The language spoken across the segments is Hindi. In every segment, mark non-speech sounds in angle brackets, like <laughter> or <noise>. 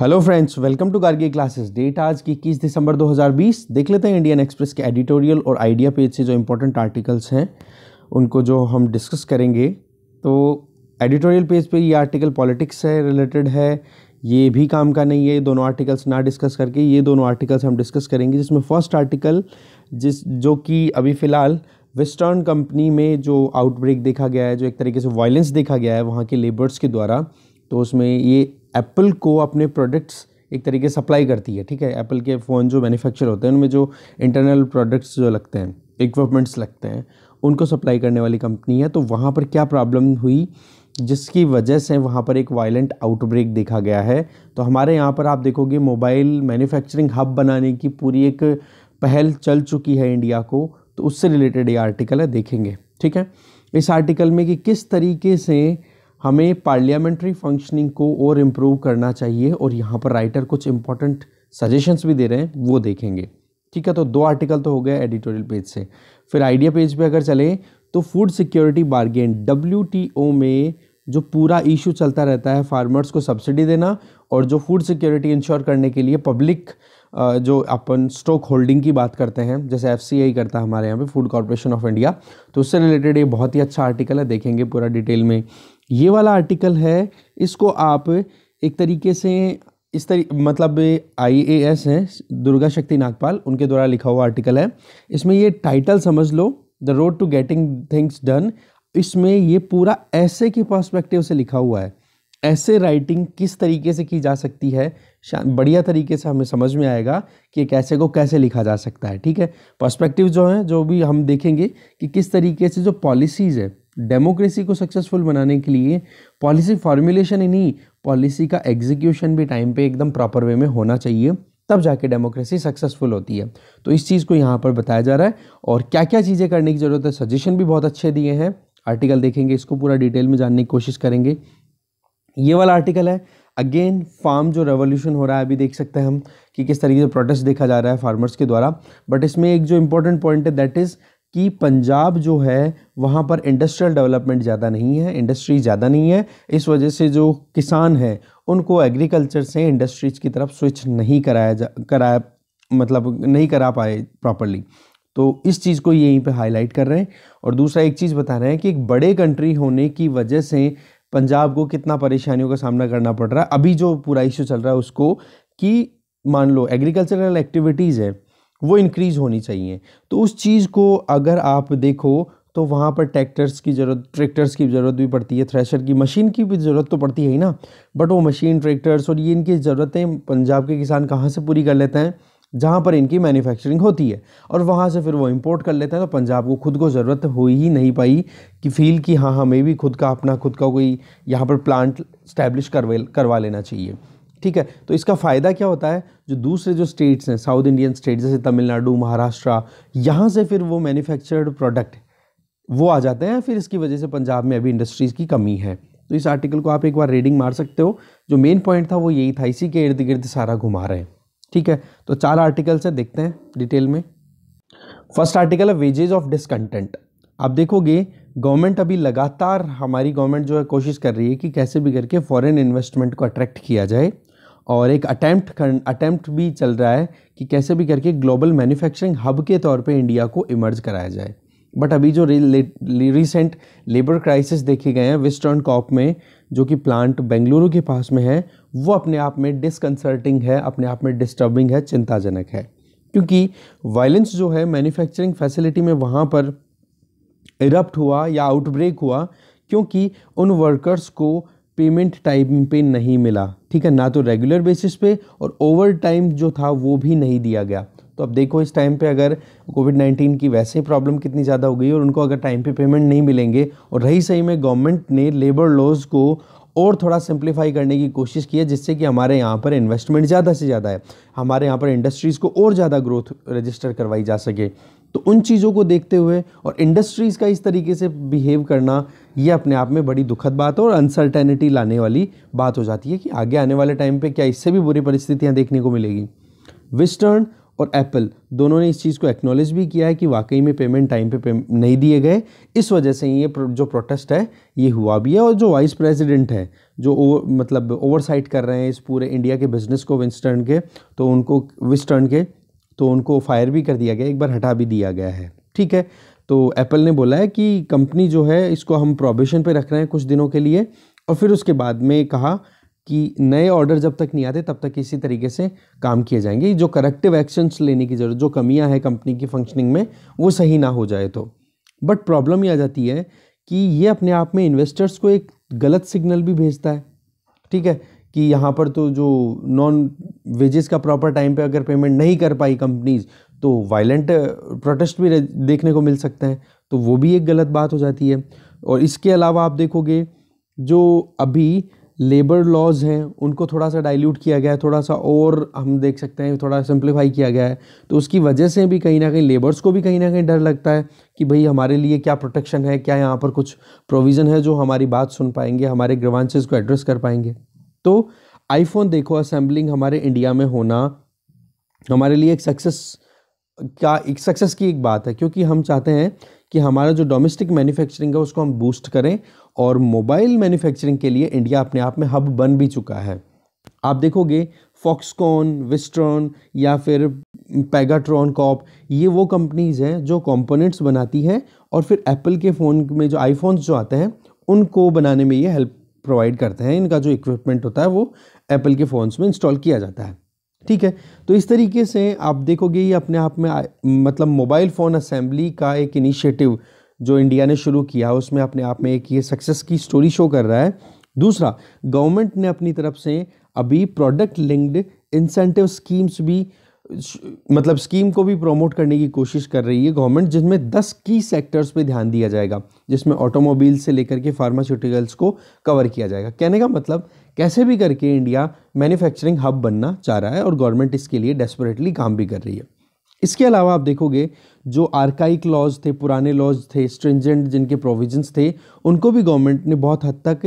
hello friends welcome to Gargi classes date आज की इक्कीस दिसंबर 2020 देख लेते हैं इंडियन एक्सप्रेस के एडिटोरियल और आइडिया पेज से जो इम्पोर्टेंट आर्टिकल्स हैं उनको जो हम डिस्कस करेंगे तो एडिटोरियल पेज पे ये आर्टिकल पॉलिटिक्स से रिलेटेड है ये भी काम का नहीं है दोनों आर्टिकल्स ना डिस्कस करके ये दोनों आर्टिकल्स हम डिस्कस करेंगे जिसमें फर्स्ट आर्टिकल जिस जो कि अभी फ़िलहाल वेस्टर्न कंपनी में जो आउटब्रेक देखा गया है जो एक तरीके से वायलेंस देखा गया है वहाँ के लेबर्स के द्वारा तो उसमें ये एप्पल को अपने प्रोडक्ट्स एक तरीके सप्लाई करती है ठीक है एप्पल के फ़ोन जो मैन्युफैक्चर होते हैं उनमें जो इंटरनल प्रोडक्ट्स जो लगते हैं इक्विपमेंट्स लगते हैं उनको सप्लाई करने वाली कंपनी है तो वहाँ पर क्या प्रॉब्लम हुई जिसकी वजह से वहाँ पर एक वायलेंट आउटब्रेक देखा गया है तो हमारे यहाँ पर आप देखोगे मोबाइल मैन्युफैक्चरिंग हब बनाने की पूरी एक पहल चल चुकी है इंडिया को तो उससे रिलेटेड ये आर्टिकल है देखेंगे ठीक है इस आर्टिकल में कि किस तरीके से हमें पार्लियामेंट्री फंक्शनिंग को और इम्प्रूव करना चाहिए और यहाँ पर राइटर कुछ इंपॉर्टेंट सजेशंस भी दे रहे हैं वो देखेंगे ठीक है तो दो आर्टिकल तो हो गया एडिटोरियल पेज से फिर आइडिया पेज पे अगर चले तो फूड सिक्योरिटी बार्गेन डब्ल्यू में जो पूरा इशू चलता रहता है फार्मर्स को सब्सिडी देना और जो फूड सिक्योरिटी इंश्योर करने के लिए पब्लिक जो अपन स्टॉक होल्डिंग की बात करते हैं जैसे एफ करता है हमारे यहाँ पे फूड कॉरपोरेशन ऑफ इंडिया तो उससे रिलेटेड ये बहुत ही अच्छा आर्टिकल है देखेंगे पूरा डिटेल में ये वाला आर्टिकल है इसको आप एक तरीके से इस तरी मतलब आई ए एस हैं दुर्गा शक्ति नागपाल उनके द्वारा लिखा हुआ आर्टिकल है इसमें ये टाइटल समझ लो the road to getting things done इसमें ये पूरा ऐसे के पर्सपेक्टिव से लिखा हुआ है ऐसे राइटिंग किस तरीके से की जा सकती है बढ़िया तरीके से हमें समझ में आएगा कि एक ऐसे को कैसे लिखा जा सकता है ठीक है पर्सपेक्टिव जो हैं जो भी हम देखेंगे कि किस तरीके से जो पॉलिसीज़ है डेमोक्रेसी को सक्सेसफुल बनाने के लिए पॉलिसी फॉर्मुलेशन ही नहीं पॉलिसी का एग्जीक्यूशन भी टाइम पे एकदम प्रॉपर वे में होना चाहिए तब जाके डेमोक्रेसी सक्सेसफुल होती है तो इस चीज़ को यहाँ पर बताया जा रहा है और क्या क्या चीज़ें करने की ज़रूरत है सजेशन भी बहुत अच्छे दिए हैं आर्टिकल देखेंगे इसको पूरा डिटेल में जानने की कोशिश करेंगे ये वाला आर्टिकल है अगेन फार्म जो रेवोल्यूशन हो रहा है अभी देख सकते हैं हम कि किस तरीके से प्रोटेस्ट देखा जा रहा है फार्मर्स के द्वारा बट इसमें एक जो इम्पोर्टेंट पॉइंट है दैट इज़ कि पंजाब जो है वहाँ पर इंडस्ट्रियल डेवलपमेंट ज़्यादा नहीं है इंडस्ट्री ज़्यादा नहीं है इस वजह से जो किसान हैं उनको एग्रीकल्चर से इंडस्ट्रीज की तरफ स्विच नहीं कराया जा कराया मतलब नहीं करा पाए प्रॉपरली तो इस चीज़ को यहीं पे हाईलाइट कर रहे हैं और दूसरा एक चीज़ बता रहे हैं कि एक बड़े कंट्री होने की वजह से पंजाब को कितना परेशानियों का सामना करना पड़ रहा है अभी जो पूरा इश्यू चल रहा है उसको कि मान लो एग्रीकल्चरल एक्टिविटीज़ है वो इनक्रीज़ होनी चाहिए तो उस चीज़ को अगर आप देखो तो वहाँ पर ट्रैक्टर्स की ज़रूरत ट्रैक्टर्स की ज़रूरत भी पड़ती है थ्रेशर की मशीन की भी ज़रूरत तो पड़ती है ही ना बट वो मशीन ट्रैक्टर्स और ये इनकी ज़रूरतें पंजाब के किसान कहाँ से पूरी कर लेते हैं जहाँ पर इनकी मैन्युफैक्चरिंग होती है और वहाँ से फिर वो इंपोर्ट कर लेते हैं तो पंजाब को खुद को ज़रूरत हो ही नहीं पाई कि फील कि हाँ हमें हाँ, भी खुद का अपना खुद का कोई यहाँ पर प्लांट स्टैब्लिश करवा लेना चाहिए ठीक है तो इसका फ़ायदा क्या होता है जो दूसरे जो स्टेट्स हैं साउथ इंडियन स्टेट जैसे तमिलनाडु महाराष्ट्र यहाँ से फिर वो मैन्युफैक्चर्ड प्रोडक्ट वो आ जाते हैं फिर इसकी वजह से पंजाब में अभी इंडस्ट्रीज़ की कमी है तो इस आर्टिकल को आप एक बार रीडिंग मार सकते हो जो मेन पॉइंट था वो यही था इसी के इर्द गिर्द सारा घुमा रहे हैं ठीक है तो चार आर्टिकल्स है देखते हैं डिटेल में फर्स्ट आर्टिकल है वेजेज ऑफ डिसकंटेंट आप देखोगे गवर्नमेंट अभी लगातार हमारी गवर्नमेंट जो है कोशिश कर रही है कि कैसे भी करके फॉरेन इन्वेस्टमेंट को अट्रैक्ट किया जाए और एक अटैम्प्ट अटैम्प्ट भी चल रहा है कि कैसे भी करके ग्लोबल मैन्युफैक्चरिंग हब के तौर पे इंडिया को इमर्ज कराया जाए बट अभी जो रिसेंट लेबर क्राइसिस देखे गए हैं वेस्टर्न कॉप में जो कि प्लांट बेंगलुरु के पास में है वो अपने आप में डिसकंसर्टिंग है अपने आप में डिस्टर्बिंग है चिंताजनक है क्योंकि वायलेंस जो है मैन्युफैक्चरिंग फैसिलिटी में वहाँ पर इरप्ट हुआ या आउटब्रेक हुआ क्योंकि उन वर्कर्स को पेमेंट टाइम पे नहीं मिला ठीक है ना तो रेगुलर बेसिस पे और ओवर टाइम जो था वो भी नहीं दिया गया तो अब देखो इस टाइम पे अगर कोविड नाइन्टीन की वैसे ही प्रॉब्लम कितनी ज़्यादा हो गई और उनको अगर टाइम पे पेमेंट नहीं मिलेंगे और रही सही में गवर्नमेंट ने लेबर लॉज को और थोड़ा सिंप्लीफाई करने की कोशिश की है जिससे कि हमारे यहाँ पर इन्वेस्टमेंट ज़्यादा से ज़्यादा है हमारे यहाँ पर इंडस्ट्रीज़ को और ज़्यादा ग्रोथ रजिस्टर करवाई जा सके तो उन चीज़ों को देखते हुए और इंडस्ट्रीज़ का इस तरीके से बिहेव करना ये अपने आप में बड़ी दुखद बात और अनसर्टेनिटी लाने वाली बात हो जाती है कि आगे आने वाले टाइम पे क्या इससे भी बुरी परिस्थितियाँ देखने को मिलेगी वेस्टर्न और एप्पल दोनों ने इस चीज़ को एक्नॉलेज भी किया है कि वाकई में पेमेंट टाइम पे, पे नहीं दिए गए इस वजह से ये जो प्रोटेस्ट है ये हुआ भी है और जो वाइस प्रेसिडेंट है जो ओवर मतलब ओवरसाइट कर रहे हैं इस पूरे इंडिया के बिजनेस को विंस्टर्न के तो उनको विस्टर्न के तो उनको फायर भी कर दिया गया एक बार हटा भी दिया गया है ठीक है तो एप्पल ने बोला है कि कंपनी जो है इसको हम प्रोबेशन पे रख रहे हैं कुछ दिनों के लिए और फिर उसके बाद में कहा कि नए ऑर्डर जब तक नहीं आते तब तक इसी तरीके से काम किए जाएंगे जो करेक्टिव एक्शंस लेने की ज़रूरत जो कमियां हैं कंपनी की फंक्शनिंग में वो सही ना हो जाए तो बट प्रॉब्लम ये आ जाती है कि ये अपने आप में इन्वेस्टर्स को एक गलत सिग्नल भी भेजता है ठीक है कि यहाँ पर तो जो नॉन वेजेस का प्रॉपर टाइम पे अगर पेमेंट नहीं कर पाई कंपनीज तो वायलेंट प्रोटेस्ट uh, भी देखने को मिल सकते हैं तो वो भी एक गलत बात हो जाती है और इसके अलावा आप देखोगे जो अभी लेबर लॉज हैं उनको थोड़ा सा डाइल्यूट किया गया है थोड़ा सा और हम देख सकते हैं थोड़ा सिंप्लीफाई किया गया है तो उसकी वजह से भी कहीं ना कहीं लेबर्स को भी कहीं ना कहीं डर लगता है कि भाई हमारे लिए क्या प्रोटेक्शन है क्या यहाँ पर कुछ प्रोविज़न है जो हमारी बात सुन पाएंगे हमारे ग्रवांसेस को एड्रेस कर पाएंगे तो आईफोन देखो असेंबलिंग हमारे इंडिया में होना हमारे लिए एक सक्सेस क्या एक सक्सेस की एक बात है क्योंकि हम चाहते हैं कि हमारा जो डोमेस्टिक मैन्युफैक्चरिंग है उसको हम बूस्ट करें और मोबाइल मैन्युफैक्चरिंग के लिए इंडिया अपने आप में हब बन भी चुका है आप देखोगे फॉक्सकॉन विस्ट्रॉन या फिर पैगाट्रॉन कॉप ये वो कंपनीज़ हैं जो कंपोनेंट्स बनाती हैं और फिर एप्पल के फ़ोन में जो आईफोन्स जो आते हैं उनको बनाने में ये हेल्प प्रोवाइड करते हैं इनका जो इक्विपमेंट होता है वो एप्पल के फ़ोन्स में इंस्टॉल किया जाता है ठीक है तो इस तरीके से आप देखोगे ये अपने आप में मतलब मोबाइल फ़ोन असेंबली का एक इनिशिएटिव जो इंडिया ने शुरू किया उसमें अपने आप में एक ये सक्सेस की स्टोरी शो कर रहा है दूसरा गवर्नमेंट ने अपनी तरफ से अभी प्रोडक्ट लिंक्ड इंसेंटिव स्कीम्स भी मतलब स्कीम को भी प्रमोट करने की कोशिश कर रही है गवर्नमेंट जिसमें 10 की सेक्टर्स पे ध्यान दिया जाएगा जिसमें ऑटोमोबाइल से लेकर के फार्मास्यूटिकल्स को कवर किया जाएगा कहने का मतलब कैसे भी करके इंडिया मैन्युफैक्चरिंग हब बनना चाह रहा है और गवर्नमेंट इसके लिए डेस्परेटली काम भी कर रही है इसके अलावा आप देखोगे जो आर्काइक लॉज थे पुराने लॉज थे स्ट्रिंजेंट जिनके प्रोविजंस थे उनको भी गवर्नमेंट ने बहुत हद तक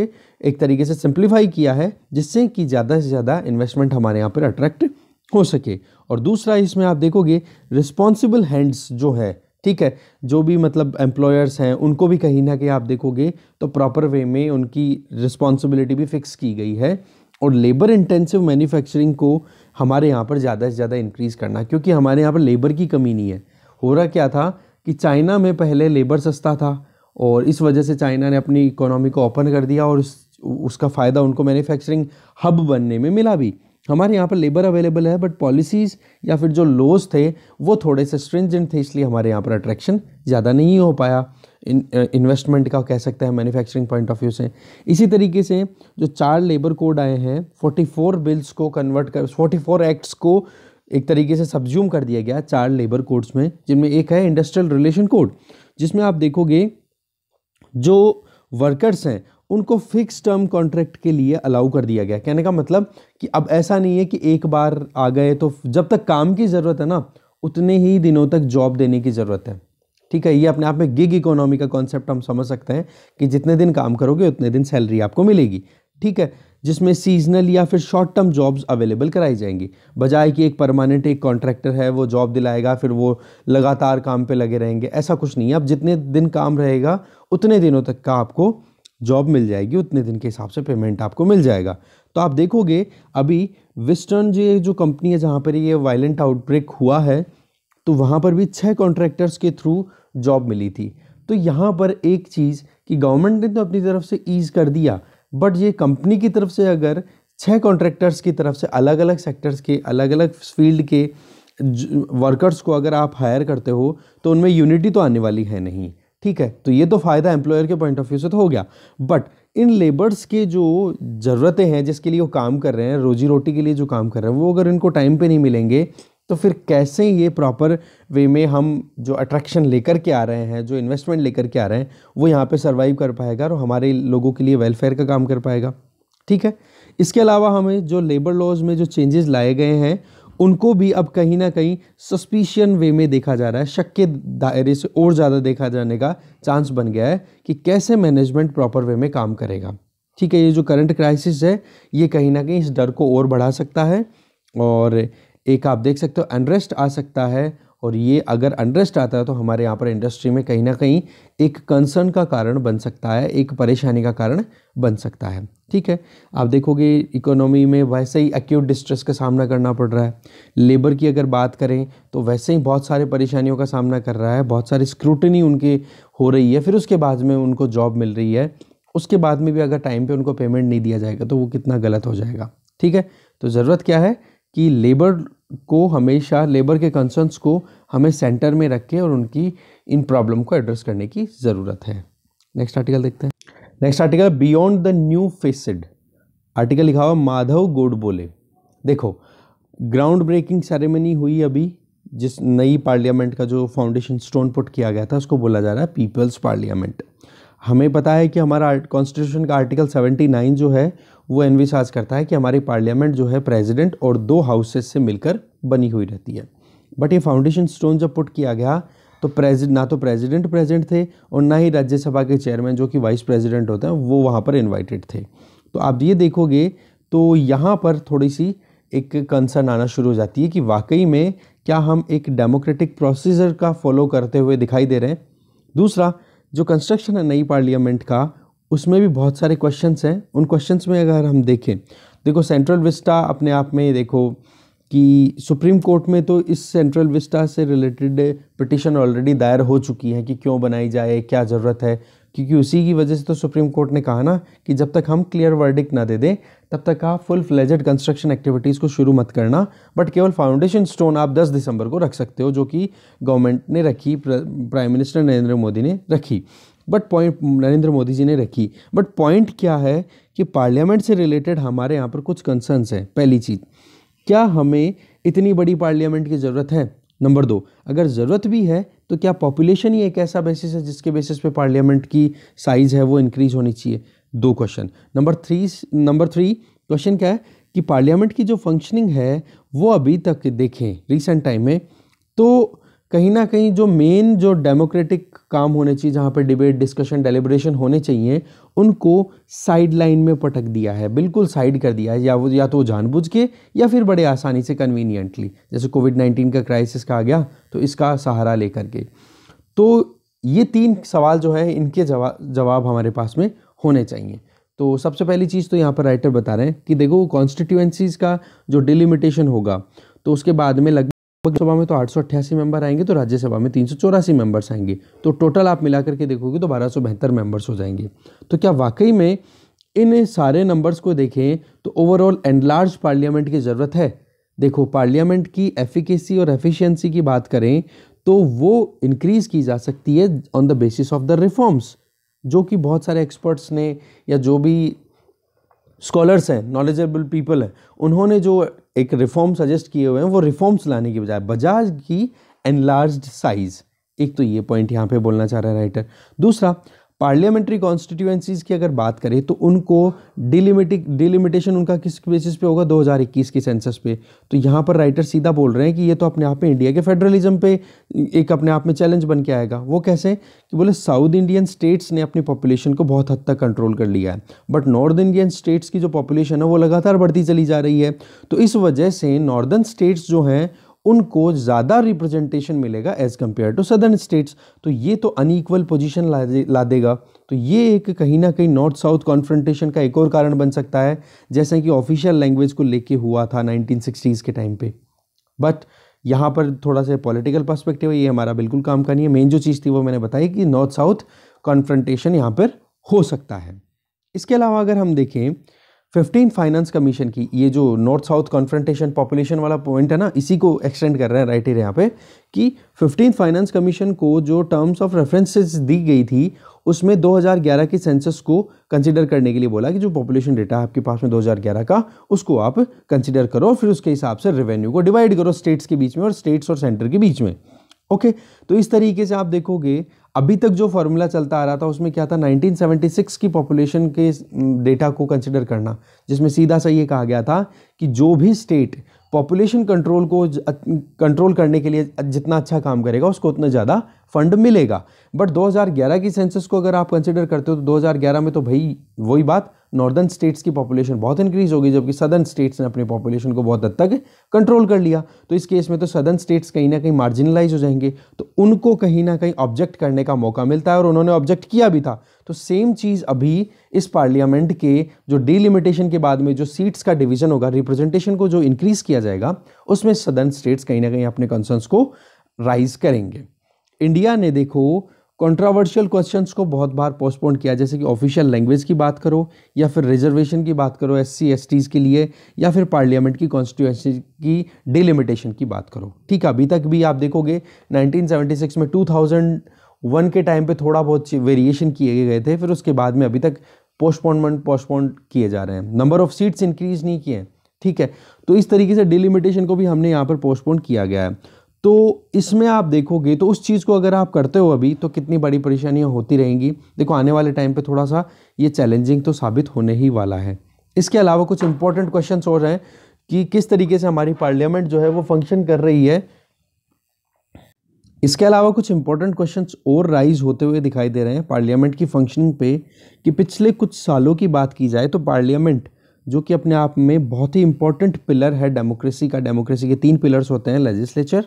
एक तरीके से सिंप्लीफाई किया है जिससे कि ज़्यादा से ज़्यादा इन्वेस्टमेंट हमारे यहाँ पर अट्रैक्ट हो सके और दूसरा इसमें आप देखोगे रिस्पॉन्सिबल हैंड्स जो है ठीक है जो भी मतलब एम्प्लॉयर्स हैं उनको भी कहीं ना कहीं आप देखोगे तो प्रॉपर वे में उनकी रिस्पॉन्सिबिलिटी भी फिक्स की गई है और लेबर इंटेंसिव मैन्युफैक्चरिंग को हमारे यहाँ पर ज़्यादा से ज़्यादा इंक्रीज़ करना क्योंकि हमारे यहाँ पर लेबर की कमी नहीं है हो रहा क्या था कि चाइना में पहले लेबर सस्ता था और इस वजह से चाइना ने अपनी इकोनॉमी को ओपन कर दिया और उस, उसका फ़ायदा उनको मैन्युफैक्चरिंग हब बनने में मिला भी हमारे यहाँ पर लेबर अवेलेबल है बट पॉलिसीज़ या फिर जो लॉज थे वो थोड़े से स्ट्रिंजेंट थे इसलिए हमारे यहाँ पर अट्रैक्शन ज़्यादा नहीं हो पाया इन्वेस्टमेंट का कह सकते हैं मैन्युफैक्चरिंग पॉइंट ऑफ व्यू से इसी तरीके से जो चार लेबर कोड आए हैं 44 बिल्स को कन्वर्ट कर 44 एक्ट्स को एक तरीके से सब्ज्यूम कर दिया गया चार लेबर कोड्स में जिनमें एक है इंडस्ट्रियल रिलेशन कोड जिसमें आप देखोगे जो वर्कर्स हैं उनको फिक्स टर्म कॉन्ट्रैक्ट के लिए अलाउ कर दिया गया कहने का मतलब कि अब ऐसा नहीं है कि एक बार आ गए तो जब तक काम की ज़रूरत है ना उतने ही दिनों तक जॉब देने की ज़रूरत है ठीक है ये अपने आप में गिग इकोनॉमी का कॉन्सेप्ट हम समझ सकते हैं कि जितने दिन काम करोगे उतने दिन सैलरी आपको मिलेगी ठीक है जिसमें सीजनल या फिर शॉर्ट टर्म जॉब्स अवेलेबल कराई जाएंगी बजाय कि एक परमानेंट एक कॉन्ट्रैक्टर है वो जॉब दिलाएगा फिर वो लगातार काम पे लगे रहेंगे ऐसा कुछ नहीं है अब जितने दिन काम रहेगा उतने दिनों तक का आपको जॉब मिल जाएगी उतने दिन के हिसाब से पेमेंट आपको मिल जाएगा तो आप देखोगे अभी वेस्टर्न जो जो कंपनी है जहाँ पर ये वायलेंट आउटब्रेक हुआ है तो वहाँ पर भी छः कॉन्ट्रैक्टर्स के थ्रू जॉब मिली थी तो यहाँ पर एक चीज़ कि गवर्नमेंट ने तो अपनी तरफ से ईज़ कर दिया बट ये कंपनी की तरफ से अगर छः कॉन्ट्रैक्टर्स की तरफ से अलग अलग सेक्टर्स के अलग अलग फील्ड के वर्कर्स को अगर आप हायर करते हो तो उनमें यूनिटी तो आने वाली है नहीं ठीक है तो ये तो फ़ायदा एम्प्लॉयर के पॉइंट ऑफ व्यू से तो हो गया बट इन लेबर्स के जो ज़रूरतें हैं जिसके लिए वो काम कर रहे हैं रोजी रोटी के लिए जो काम कर रहे हैं वो अगर इनको टाइम पे नहीं मिलेंगे तो फिर कैसे ये प्रॉपर वे में हम जो अट्रैक्शन लेकर के आ रहे हैं जो इन्वेस्टमेंट लेकर के आ रहे हैं वो यहाँ पर सर्वाइव कर पाएगा और हमारे लोगों के लिए वेलफेयर का काम कर पाएगा ठीक है इसके अलावा हमें जो लेबर लॉज में जो चेंजेस लाए गए हैं उनको भी अब कहीं ना कहीं सस्पिशियन वे में देखा जा रहा है शक के दायरे से और ज़्यादा देखा जाने का चांस बन गया है कि कैसे मैनेजमेंट प्रॉपर वे में काम करेगा ठीक है ये जो करंट क्राइसिस है ये कहीं ना कहीं इस डर को और बढ़ा सकता है और एक आप देख सकते हो अनरेस्ट आ सकता है और ये अगर अंडरेस्ट आता है तो हमारे यहाँ पर इंडस्ट्री में कहीं ना कहीं एक कंसर्न का कारण बन सकता है एक परेशानी का कारण बन सकता है ठीक है आप देखोगे इकोनॉमी में वैसे ही एक्यूट डिस्ट्रेस का सामना करना पड़ रहा है लेबर की अगर बात करें तो वैसे ही बहुत सारे परेशानियों का सामना कर रहा है बहुत सारी स्क्रूटनी उनके हो रही है फिर उसके बाद में उनको जॉब मिल रही है उसके बाद में भी अगर टाइम पे उनको पेमेंट नहीं दिया जाएगा तो वो कितना गलत हो जाएगा ठीक है तो ज़रूरत क्या है कि लेबर को हमेशा लेबर के कंसर्न्स को हमें सेंटर में रख के और उनकी इन प्रॉब्लम को एड्रेस करने की ज़रूरत है नेक्स्ट आर्टिकल देखते हैं next article beyond the new facade article लिखा हुआ माधव गोड बोले देखो ग्राउंड ब्रेकिंग सेरेमनी हुई अभी जिस नई पार्लियामेंट का जो फाउंडेशन स्टोन पुट किया गया था उसको बोला जा रहा है पीपल्स पार्लियामेंट हमें पता है कि हमारा कॉन्स्टिट्यूशन का आर्टिकल 79 जो है वो एनविसाज करता है कि हमारी पार्लियामेंट जो है प्रेसिडेंट और दो हाउसेस से मिलकर बनी हुई रहती है बट ये फाउंडेशन स्टोन जब पुट किया गया तो प्रेजिड ना तो प्रेजिडेंट प्रेजेंट थे और ना ही राज्यसभा के चेयरमैन जो कि वाइस प्रेजिडेंट होते हैं वो वहाँ पर इन्वाइटेड थे तो आप ये देखोगे तो यहाँ पर थोड़ी सी एक कंसर्न आना शुरू हो जाती है कि वाकई में क्या हम एक डेमोक्रेटिक प्रोसीजर का फॉलो करते हुए दिखाई दे रहे हैं दूसरा जो कंस्ट्रक्शन है नई पार्लियामेंट का उसमें भी बहुत सारे क्वेश्चंस हैं उन क्वेश्चंस में अगर हम देखें देखो सेंट्रल विस्टा अपने आप में देखो कि सुप्रीम कोर्ट में तो इस सेंट्रल विस्टा से रिलेटेड पिटिशन ऑलरेडी दायर हो चुकी है कि क्यों बनाई जाए क्या ज़रूरत है क्योंकि उसी की वजह से तो सुप्रीम कोर्ट ने कहा ना कि जब तक हम क्लियर वर्डिक ना दे दें तब तक आप फुल फ्लेजेड कंस्ट्रक्शन एक्टिविटीज़ को शुरू मत करना बट केवल फाउंडेशन स्टोन आप 10 दिसंबर को रख सकते हो जो कि गवर्नमेंट ने रखी प्राइम मिनिस्टर नरेंद्र मोदी ने रखी बट पॉइंट नरेंद्र मोदी जी ने रखी बट पॉइंट क्या है कि पार्लियामेंट से रिलेटेड हमारे यहाँ पर कुछ कंसर्नस हैं पहली चीज़ क्या हमें इतनी बड़ी पार्लियामेंट की ज़रूरत है नंबर दो अगर ज़रूरत भी है तो क्या पॉपुलेशन ही एक ऐसा बेसिस है जिसके बेसिस पे पार्लियामेंट की साइज़ है वो इंक्रीज होनी चाहिए दो question number three number three question क्या है कि पार्लियामेंट की जो फंक्शनिंग है वो अभी तक देखें रिसेंट टाइम में तो कहीं ना कहीं जो मेन जो डेमोक्रेटिक काम होने चाहिए जहाँ पर डिबेट डिस्कशन डेलिब्रेशन होने चाहिए उनको साइड लाइन में पटक दिया है बिल्कुल साइड कर दिया है या वो या तो वो जानबूझ के या फिर बड़े आसानी से कन्वीनियंटली जैसे कोविड नाइन्टीन का क्राइसिस का आ गया तो इसका सहारा लेकर के तो ये तीन सवाल जो है इनके जवाब जवाब हमारे पास में होने चाहिए तो सबसे पहली चीज़ तो यहाँ पर राइटर बता रहे हैं कि देखो कॉन्स्टिट्यूएंसीज़ का जो डिलिमिटेशन होगा तो उसके बाद में लग लोकसभा में तो आठ मेंबर आएंगे तो राज्यसभा में तीन मेंबर्स आएंगे तो टोटल आप मिला करके देखोगे तो बारह मेंबर्स हो जाएंगे तो क्या वाकई में इन सारे नंबर्स को देखें तो ओवरऑल एंडलार्ज पार्लियामेंट की ज़रूरत है देखो पार्लियामेंट की एफिकेसी और एफिशिएंसी की बात करें तो वो इंक्रीज़ की जा सकती है on the basis of the reforms जो कि बहुत सारे एक्सपर्ट्स ने या जो भी स्कॉलर्स हैं नॉलेजेबल पीपल हैं उन्होंने जो एक रिफॉर्म सजेस्ट किए हुए हैं वो रिफॉर्म्स लाने की बजाय बजाज की एनलार्ज साइज़ एक तो ये पॉइंट यहाँ पे बोलना चाह रहा है राइटर दूसरा पार्लियामेंट्री कॉन्स्टिट्यूएंसीज़ की अगर बात करें तो उनको डिलिमिटिक डिलिमिटेशन उनका किस बेसिस पे होगा 2021 के सेंसस पे तो यहाँ पर राइटर सीधा बोल रहे हैं कि ये तो अपने आप में इंडिया के फेडरलिज्म पे एक अपने आप में चैलेंज बन के आएगा वो कैसे कि बोले साउथ इंडियन स्टेट्स ने अपनी पॉपुलेशन को बहुत हद तक कंट्रोल कर लिया है बट नॉर्थ इंडियन स्टेट्स की जो पॉपुलेशन है वो लगातार बढ़ती चली जा रही है तो इस वजह से नॉर्दर्न स्टेट्स जो हैं उनको ज़्यादा रिप्रेजेंटेशन मिलेगा as compare to southern states तो ये तो अनईक्वल पोजिशन ला, दे, ला देगा तो ये एक कहीं ना कहीं नॉर्थ साउथ कॉन्फ्रेंटेशन का एक और कारण बन सकता है जैसे कि ऑफिशियल लैंग्वेज को लेके हुआ था सिक्सटीज़ के टाइम पे बट यहाँ पर थोड़ा सा पॉलिटिकल पर्सपेक्टिव है ये हमारा बिल्कुल काम का नहीं है मेन जो चीज़ थी वो मैंने बताई कि नॉर्थ साउथ कॉन्फ्रेंटेशन यहाँ पर हो सकता है इसके अलावा अगर हम देखें फिफ्टीन फाइनेंस कमीशन की ये जो नॉर्थ साउथ कॉन्फ्रेंटेशन पॉपुलेशन वाला पॉइंट है ना इसी को एक्सटेंड कर रहे हैं राइटर यहाँ पे कि फिफ्टीन फाइनेंस कमीशन को जो टर्म्स ऑफ रेफरेंसेस दी गई थी उसमें 2011 की सेंसस को कंसिडर करने के लिए बोला कि जो पॉपुलेशन डेटा है आपके पास में 2011 का उसको आप कंसिडर करो फिर उसके हिसाब से रेवेन्यू को डिवाइड करो स्टेट्स के बीच में और स्टेट्स और सेंटर के बीच में ओके तो इस तरीके से आप देखोगे अभी तक जो फार्मूला चलता आ रहा था उसमें क्या था 1976 की पॉपुलेशन के डेटा को कंसिडर करना जिसमें सीधा सा ये कहा गया था कि जो भी स्टेट पॉपुलेशन कंट्रोल को कंट्रोल करने के लिए जितना अच्छा काम करेगा उसको उतना ज़्यादा फंड मिलेगा बट 2011 की सेंसस को अगर आप कंसिडर करते हो तो 2011 में तो भाई वही बात नॉर्दर्न स्टेट्स की पॉपुलेशन बहुत इंक्रीज होगी जबकि सदर्न स्टेट्स ने अपनी पॉपुलेशन को बहुत हद तक कंट्रोल कर लिया तो इस केस में तो सदर्न स्टेट्स कहीं ना कहीं मार्जिनलाइज हो जाएंगे तो उनको कहीं ना कहीं ऑब्जेक्ट करने का मौका मिलता है और उन्होंने ऑब्जेक्ट किया भी था तो सेम चीज़ अभी इस पार्लियामेंट के जो डिलिमिटेशन के बाद में जो सीट्स का डिवीजन होगा रिप्रेजेंटेशन को जो इंक्रीज़ किया जाएगा उसमें सदर्न स्टेट्स कहीं ना कहीं अपने कंसर्न्स को राइज करेंगे इंडिया ने देखो कंट्रोवर्शियल क्वेश्चंस को बहुत बार पोस्टपोन किया जैसे कि ऑफिशियल लैंग्वेज की बात करो या फिर रिजर्वेशन की बात करो एस सी के लिए या फिर पार्लियामेंट की कॉन्स्टिट्यूएंसी की डिलिमिटेशन की बात करो ठीक है अभी तक भी आप देखोगे 1976 में 2001 के टाइम पे थोड़ा बहुत वेरिएशन किए गए थे फिर उसके बाद में अभी तक पोस्टपोनमेंट पोस्टपोन किए जा रहे हैं नंबर ऑफ सीट्स इंक्रीज नहीं किए ठीक है तो इस तरीके से डिलिमिटेशन को भी हमने यहाँ पर पोस्टपोन किया गया है तो इसमें आप देखोगे तो उस चीज़ को अगर आप करते हो अभी तो कितनी बड़ी परेशानियाँ होती रहेंगी देखो आने वाले टाइम पर थोड़ा सा ये चैलेंजिंग तो साबित होने ही वाला है इसके अलावा कुछ इंपॉर्टेंट क्वेश्चन और हैं कि किस तरीके से हमारी पार्लियामेंट जो है वो फंक्शन कर रही है इसके अलावा कुछ इंपॉर्टेंट क्वेश्चन और राइज होते हुए दिखाई दे रहे हैं पार्लियामेंट की फंक्शनिंग पे कि पिछले कुछ सालों की बात की जाए तो पार्लियामेंट जो कि अपने आप में बहुत ही इंपॉर्टेंट पिलर है डेमोक्रेसी का डेमोक्रेसी के तीन पिलर्स होते हैं लेजिस्लेचर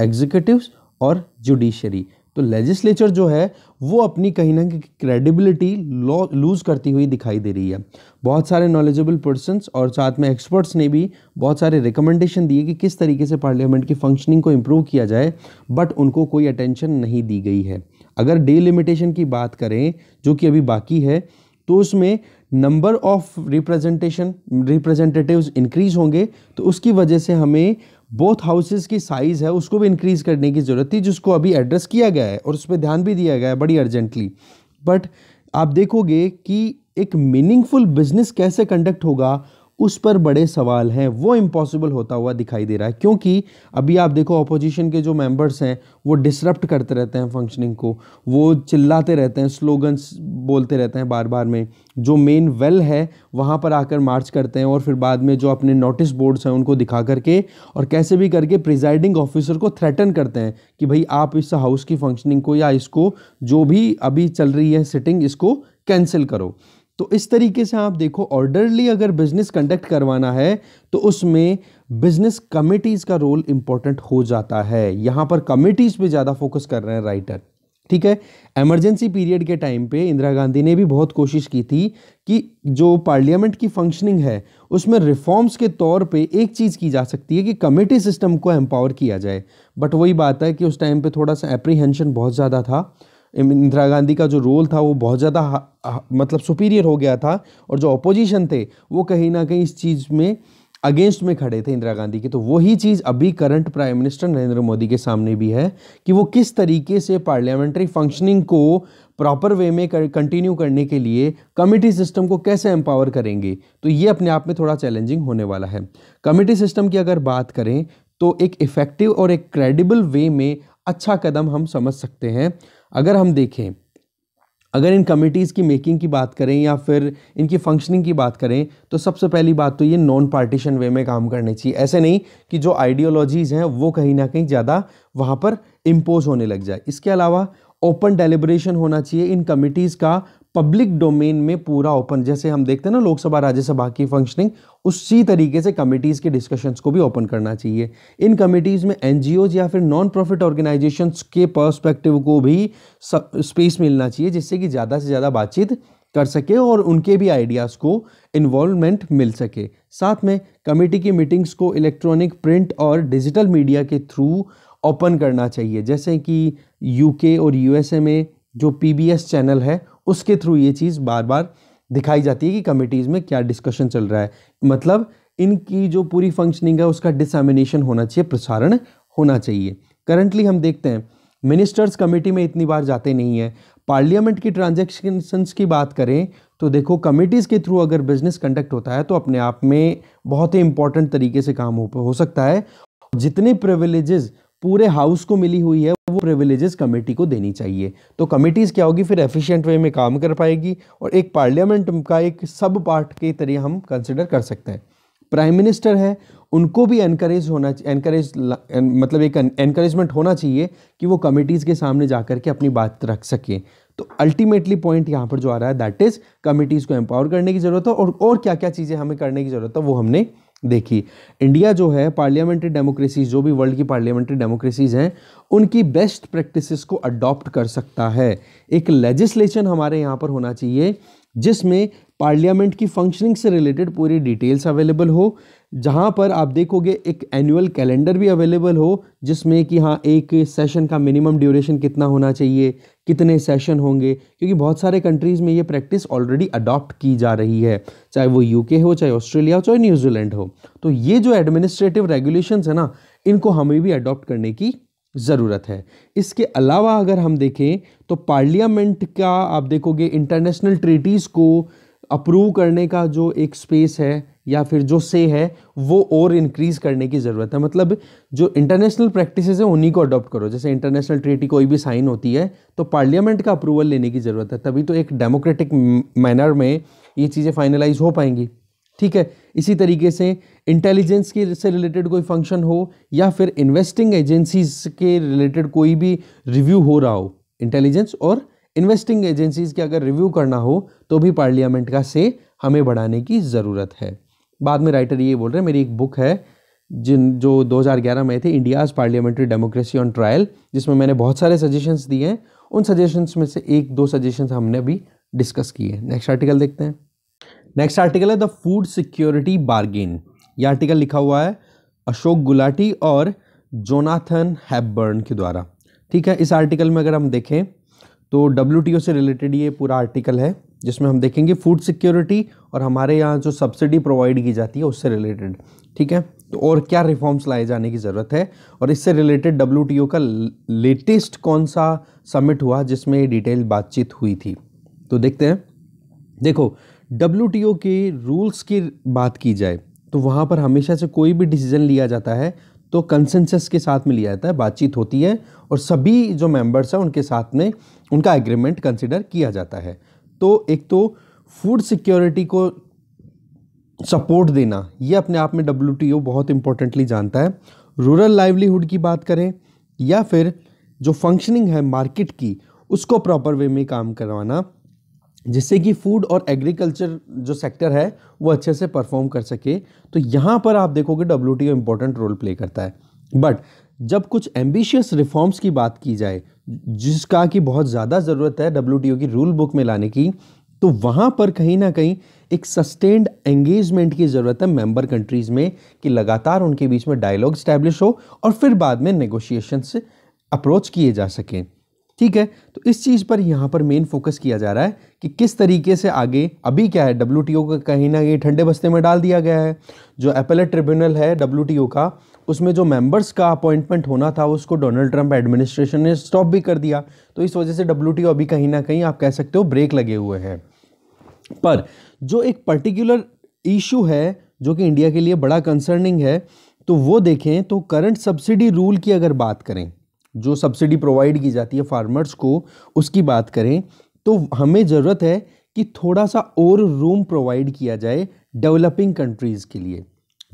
एग्जीक्यूटिव और जुडिशरी तो लेजिस्लेचर जो है वो अपनी कहीं ना कहीं क्रेडिबिलिटी लूज़ करती हुई दिखाई दे रही है बहुत सारे नॉलेजेबल पर्सनस और साथ में एक्सपर्ट्स ने भी बहुत सारे रिकमेंडेशन दिए कि किस तरीके से पार्लियामेंट की फंक्शनिंग को इम्प्रूव किया जाए बट उनको कोई अटेंशन नहीं दी गई है अगर लिमिटेशन की बात करें जो कि अभी बाकी है तो उसमें number of representation representatives increase होंगे तो उसकी वजह से हमें बोथ हाउसेस की साइज़ है उसको भी इंक्रीज़ करने की ज़रूरत थी जिसको अभी एड्रेस किया गया है और उस पर ध्यान भी दिया गया है बड़ी अर्जेंटली बट आप देखोगे कि एक मीनिंगफुल बिजनेस कैसे कंडक्ट होगा उस पर बड़े सवाल हैं वो इम्पॉसिबल होता हुआ दिखाई दे रहा है क्योंकि अभी आप देखो अपोजिशन के जो मेंबर्स हैं वो डिसरप्ट करते रहते हैं फंक्शनिंग को वो चिल्लाते रहते हैं स्लोगन्स बोलते रहते हैं बार बार में जो मेन वेल है वहाँ पर आकर मार्च करते हैं और फिर बाद में जो अपने नोटिस बोर्ड्स हैं उनको दिखा करके और कैसे भी करके प्रिजाइडिंग ऑफिसर को थ्रेटन करते हैं कि भाई आप इस हाउस की फंक्शनिंग को या इसको जो भी अभी चल रही है सिटिंग इसको कैंसिल करो तो इस तरीके से आप देखो ऑर्डरली अगर बिजनेस कंडक्ट करवाना है तो उसमें बिजनेस कमिटीज़ का रोल इंपॉर्टेंट हो जाता है यहाँ पर कमिटीज़ पे ज़्यादा फोकस कर रहे हैं राइटर ठीक है इमरजेंसी पीरियड के टाइम पे इंदिरा गांधी ने भी बहुत कोशिश की थी कि जो पार्लियामेंट की फंक्शनिंग है उसमें रिफॉर्म्स के तौर पे एक चीज़ की जा सकती है कि कमेटी सिस्टम को एम्पावर किया जाए बट वही बात है कि उस टाइम पे थोड़ा सा एप्रीहेंशन बहुत ज़्यादा था इंदिरा गांधी का जो रोल था वो बहुत ज़्यादा मतलब सुपीरियर हो गया था और जो अपोजिशन थे वो कहीं ना कहीं इस चीज़ में अगेंस्ट में खड़े थे इंदिरा गांधी के तो वही चीज़ अभी current prime minister Narendra Modi के सामने भी है कि वो किस तरीके से पार्लियामेंट्री फंक्शनिंग को प्रॉपर वे में कंटिन्यू करने के लिए कमेटी सिस्टम को कैसे एम्पावर करेंगे तो ये अपने आप में थोड़ा चैलेंजिंग होने वाला है कमेटी सिस्टम की अगर बात करें तो एक इफ़ेक्टिव और एक क्रेडिबल वे में अच्छा कदम हम समझ सकते हैं अगर हम देखें अगर इन कमिटीज़ की मेकिंग की बात करें या फिर इनकी फंक्शनिंग की बात करें तो सबसे पहली बात तो ये नॉन पार्टीशन वे में काम करने चाहिए ऐसे नहीं कि जो आइडियोलॉजीज़ हैं वो कहीं ना कहीं ज़्यादा वहाँ पर इम्पोज होने लग जाए इसके अलावा ओपन डेलिब्रेशन होना चाहिए इन कमिटीज़ का पब्लिक डोमेन में पूरा ओपन जैसे हम देखते हैं ना लोकसभा राज्यसभा की फंक्शनिंग उसी तरीके से कमिटीज़ के डिस्कशंस को भी ओपन करना चाहिए इन कमिटीज़ में एन या फिर नॉन प्रॉफिट ऑर्गेनाइजेशन के पर्सपेक्टिव को भी स्पेस मिलना चाहिए जिससे कि ज़्यादा से ज़्यादा बातचीत कर सके और उनके भी आइडियाज़ को इन्वॉल्वमेंट मिल सके साथ में कमेटी की मीटिंग्स को इलेक्ट्रॉनिक प्रिंट और डिजिटल मीडिया के थ्रू ओपन करना चाहिए जैसे कि यूके और यूएसए में जो पीबीएस चैनल है उसके थ्रू ये चीज़ बार बार दिखाई जाती है कि कमिटीज़ में क्या डिस्कशन चल रहा है मतलब इनकी जो पूरी फंक्शनिंग है उसका डिसमिनेशन होना चाहिए प्रसारण होना चाहिए करंटली हम देखते हैं मिनिस्टर्स कमेटी में इतनी बार जाते नहीं है पार्लियामेंट की ट्रांजेक्शन्स की बात करें तो देखो कमेटीज़ के थ्रू अगर बिजनेस कंडक्ट होता है तो अपने आप में बहुत ही इंपॉर्टेंट तरीके से काम हो हो सकता है जितने प्रिविलेजेस पूरे हाउस को मिली हुई है वो प्रिविलेजेस कमेटी को देनी चाहिए तो कमेटीज़ क्या होगी फिर एफिशिएंट वे में काम कर पाएगी और एक पार्लियामेंट का एक सब पार्ट के तरह हम कंसिडर कर सकते हैं प्राइम मिनिस्टर है उनको भी एनकरेज होना एनकरेज मतलब एक एनकरेजमेंट होना चाहिए कि वो कमेटीज़ के सामने जा कर के अपनी बात रख सकें तो अल्टीमेटली पॉइंट यहाँ पर जो आ रहा है दैट इज़ कमेटीज़ को एम्पावर करने की ज़रूरत है और और क्या क्या चीज़ें हमें करने की ज़रूरत है वो हमने देखिए इंडिया जो है पार्लियामेंट्री डेमोक्रेसीज जो भी वर्ल्ड की पार्लियामेंट्री डेमोक्रेसीज हैं उनकी बेस्ट प्रैक्टिसेस को अडॉप्ट कर सकता है एक लेजिस्लेशन हमारे यहाँ पर होना चाहिए जिसमें पार्लियामेंट की फंक्शनिंग से रिलेटेड पूरी डिटेल्स अवेलेबल हो जहाँ पर आप देखोगे एक एनुअल कैलेंडर भी अवेलेबल हो जिसमें कि हाँ एक सेशन का मिनिमम ड्यूरेशन कितना होना चाहिए कितने सेशन होंगे क्योंकि बहुत सारे कंट्रीज़ में ये प्रैक्टिस ऑलरेडी अडॉप्ट की जा रही है चाहे वो यूके हो चाहे ऑस्ट्रेलिया हो चाहे न्यूजीलैंड हो तो ये जो एडमिनिस्ट्रेटिव रेगुलेशंस है ना इनको हमें भी अडॉप्ट करने की ज़रूरत है इसके अलावा अगर हम देखें तो पार्लियामेंट का आप देखोगे इंटरनेशनल ट्रीटीज़ को अप्रूव करने का जो एक स्पेस है या फिर जो से है वो और इंक्रीज़ करने की ज़रूरत है मतलब जो इंटरनेशनल प्रैक्टिस हैं उन्हीं को अडॉप्ट करो जैसे इंटरनेशनल ट्रीटी कोई भी साइन होती है तो पार्लियामेंट का अप्रूवल लेने की ज़रूरत है तभी तो एक डेमोक्रेटिक मैनर में ये चीज़ें फाइनलाइज हो पाएंगी ठीक है इसी तरीके से इंटेलिजेंस के से रिलेटेड कोई फंक्शन हो या फिर इन्वेस्टिंग एजेंसीज के रिलेटेड कोई भी रिव्यू हो रहा हो इंटेलिजेंस और इन्वेस्टिंग एजेंसीज के अगर रिव्यू करना हो तो भी पार्लियामेंट का से हमें बढ़ाने की ज़रूरत है बाद में राइटर ये बोल रहे हैं मेरी एक बुक है जिन जो 2011 में थे India's parliamentary democracy on trial जिसमें मैंने बहुत सारे सजेशंस दिए हैं उन सजेशंस में से एक दो सजेशंस हमने भी डिस्कस किए हैं नेक्स्ट आर्टिकल देखते हैं नेक्स्ट आर्टिकल है द फूड सिक्योरिटी बार्गेन ये आर्टिकल लिखा हुआ है अशोक गुलाटी और जोनाथन हैबर्न के द्वारा ठीक है इस आर्टिकल में अगर हम देखें तो डब्ल्यू से रिलेटेड ये पूरा आर्टिकल है जिसमें हम देखेंगे फूड सिक्योरिटी और हमारे यहाँ जो सब्सिडी प्रोवाइड की जाती है उससे रिलेटेड ठीक है तो और क्या रिफॉर्म्स लाए जाने की ज़रूरत है और इससे रिलेटेड डब्ल्यू का लेटेस्ट कौन सा समिट हुआ जिसमें डिटेल बातचीत हुई थी तो देखते हैं देखो डब्ल्यू के रूल्स की बात की जाए तो वहाँ पर हमेशा से कोई भी डिसीजन लिया जाता है तो कंसेंसस के साथ में लिया जाता है बातचीत होती है और सभी जो मेंबर्स हैं उनके साथ में उनका एग्रीमेंट कंसिडर किया जाता है तो एक तो फूड सिक्योरिटी को सपोर्ट देना ये अपने आप में डब्ल्यू बहुत इंपॉर्टेंटली जानता है रूरल लाइवलीहुड की बात करें या फिर जो फंक्शनिंग है मार्केट की उसको प्रॉपर वे में काम करवाना जिससे कि फूड और एग्रीकल्चर जो सेक्टर है वो अच्छे से परफॉर्म कर सके तो यहाँ पर आप देखोगे W T important role play करता है बट जब कुछ एम्बिशियस रिफॉर्म्स की बात की जाए जिसका कि बहुत ज़्यादा ज़रूरत है डब्ल्यू की रूल बुक में लाने की तो वहाँ पर कहीं ना कहीं एक सस्टेन्ड एंगेजमेंट की ज़रूरत है मेंबर कंट्रीज़ में कि लगातार उनके बीच में डायलॉग स्टैब्लिश हो और फिर बाद में नेगोशिएशन से अप्रोच किए जा सकें ठीक है तो इस चीज़ पर यहाँ पर मेन फोकस किया जा रहा है कि किस तरीके से आगे अभी क्या है डब्ल्यू का कहीं ना कहीं ठंडे बस्ते में डाल दिया गया है जो अपेलेट ट्रिब्यूनल है डब्ल्यू का उसमें जो मेंबर्स का अपॉइंटमेंट होना था उसको डोनाल्ड ट्रंप एडमिनिस्ट्रेशन ने स्टॉप भी कर दिया तो इस वजह से डब्ल्यू अभी कहीं ना कहीं आप कह सकते हो ब्रेक लगे हुए हैं पर जो एक पर्टिकुलर इशू है जो कि इंडिया के लिए बड़ा कंसर्निंग है तो वो देखें तो करंट सब्सिडी रूल की अगर बात करें जो सब्सिडी प्रोवाइड की जाती है फार्मर्स को उसकी बात करें तो हमें ज़रूरत है कि थोड़ा सा और रूम प्रोवाइड किया जाए डेवलपिंग कंट्रीज़ के लिए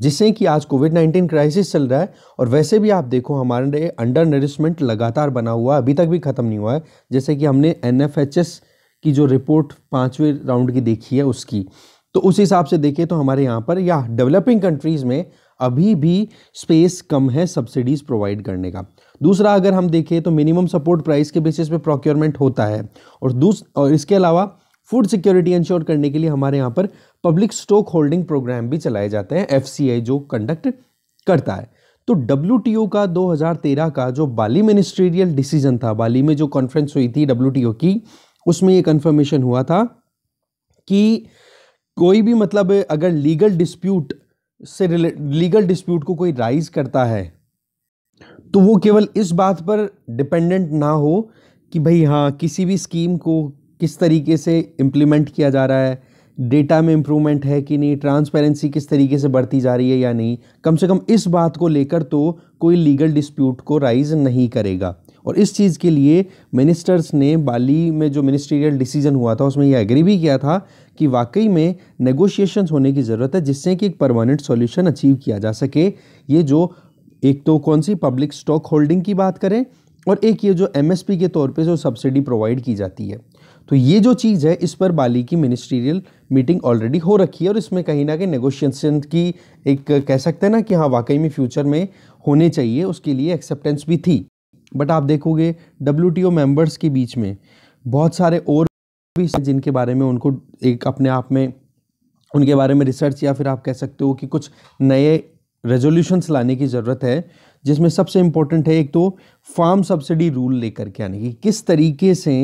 जिससे कि आज कोविड नाइन्टीन क्राइसिस चल रहा है और वैसे भी आप देखो हमारे अंडर नरिशमेंट लगातार बना हुआ है अभी तक भी ख़त्म नहीं हुआ है जैसे कि हमने एन की जो रिपोर्ट पाँचवें राउंड की देखी है उसकी तो उस हिसाब से देखें तो हमारे यहाँ पर या डेवलपिंग कंट्रीज़ में अभी भी स्पेस कम है सब्सिडीज़ प्रोवाइड करने का दूसरा अगर हम देखें तो मिनिमम सपोर्ट प्राइस के बेसिस पे प्रोक्योरमेंट होता है और दूस और इसके अलावा फूड सिक्योरिटी इंश्योर करने के लिए हमारे यहाँ पर पब्लिक स्टॉक होल्डिंग प्रोग्राम भी चलाए जाते हैं एफ जो कंडक्ट करता है तो डब्ल्यू का 2013 का जो बाली मिनिस्ट्रियल डिसीजन था बाली में जो कॉन्फ्रेंस हुई थी डब्ल्यू की उसमें ये कन्फर्मेशन हुआ था कि कोई भी मतलब अगर लीगल डिस्प्यूट से लीगल डिस्प्यूट को कोई राइज करता है तो वो केवल इस बात पर डिपेंडेंट ना हो कि भाई हाँ किसी भी स्कीम को किस तरीके से इम्प्लीमेंट किया जा रहा है डेटा में इम्प्रूवमेंट है कि नहीं ट्रांसपेरेंसी किस तरीके से बढ़ती जा रही है या नहीं कम से कम इस बात को लेकर तो कोई लीगल डिस्प्यूट को राइज नहीं करेगा और इस चीज़ के लिए मिनिस्टर्स ने बाली में जो मिनिस्ट्रियल डिसीजन हुआ था उसमें यह एग्री भी किया था कि वाकई में नेगोशिएशंस होने की ज़रूरत है जिससे कि एक परमानेंट सॉल्यूशन अचीव किया जा सके ये जो एक तो कौन सी पब्लिक स्टॉक होल्डिंग की बात करें और एक ये जो एमएसपी के तौर पे जो सब्सिडी प्रोवाइड की जाती है तो ये जो चीज़ है इस पर बाली की मिनिस्ट्रियल मीटिंग ऑलरेडी हो रखी है और इसमें कहीं ना कहीं नेगोशिएशन की एक कह सकते हैं ना कि हाँ वाकई में फ्यूचर में होने चाहिए उसके लिए एक्सेप्टेंस भी थी बट आप देखोगे डब्ल्यू टी मेम्बर्स के बीच में बहुत सारे और भी जिनके बारे में उनको एक अपने आप में उनके बारे में रिसर्च या फिर आप कह सकते हो कि कुछ नए रेजोल्यूशंस लाने की ज़रूरत है जिसमें सबसे इम्पोर्टेंट है एक तो फार्म सब्सिडी रूल लेकर के आने की किस तरीके से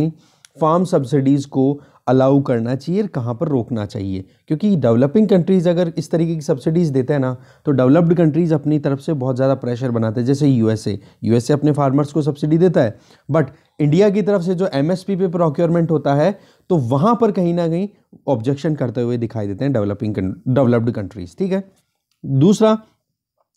फार्म सब्सिडीज़ को अलाउ करना चाहिए और कहाँ पर रोकना चाहिए क्योंकि डेवलपिंग कंट्रीज़ अगर इस तरीके की सब्सिडीज़ देते हैं ना तो डेवलप्ड कंट्रीज़ अपनी तरफ से बहुत ज़्यादा प्रेशर बनाते हैं जैसे यूएसए यूएसए अपने फार्मर्स को सब्सिडी देता है बट इंडिया की तरफ से जो एमएसपी पे प्रोक्योरमेंट होता है तो वहाँ पर कहीं ना कहीं ऑब्जेक्शन करते हुए दिखाई देते हैं डेवलपिंग डेवलप्ड कंट्रीज़ ठीक है दूसरा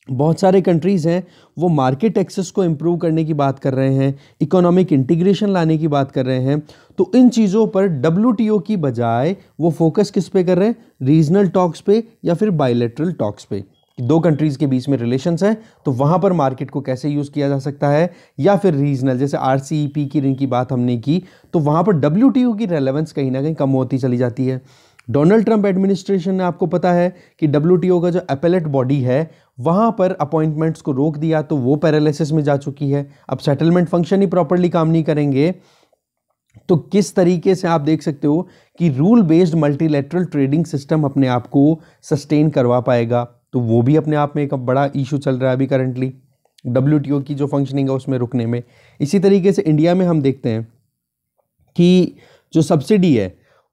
बहुत सारे कंट्रीज़ हैं वो मार्केट एक्सेस को इम्प्रूव करने की बात कर रहे हैं इकोनॉमिक इंटीग्रेशन लाने की बात कर रहे हैं तो इन चीज़ों पर डब्ल्यू की बजाय वो फोकस किस पे कर रहे हैं रीजनल टॉक्स पे या फिर बायोलेट्रल टॉक्स पे दो कंट्रीज़ के बीच में रिलेशंस हैं तो वहाँ पर मार्केट को कैसे यूज़ किया जा सकता है या फिर रीजनल जैसे आर e की की बात हमने की तो वहाँ पर डब्ल्यू की रेलेवेंस कहीं ना कहीं कम होती चली जाती है डोनाल्ड ट्रंप एडमिनिस्ट्रेशन ने आपको पता है कि डब्ल्यू का जो अपेलेट बॉडी है वहाँ पर अपॉइंटमेंट्स को रोक दिया तो वो पैरालिसिस में जा चुकी है अब सेटलमेंट फंक्शन ही प्रॉपरली काम नहीं करेंगे तो किस तरीके से आप देख सकते हो कि rule based multilateral trading system अपने आप को सस्टेन करवा पाएगा तो वो भी अपने आप में एक बड़ा इशू चल रहा है अभी करंटली डब्ल्यू की जो फंक्शनिंग है उसमें रुकने में इसी तरीके से इंडिया में हम देखते हैं कि जो सब्सिडी है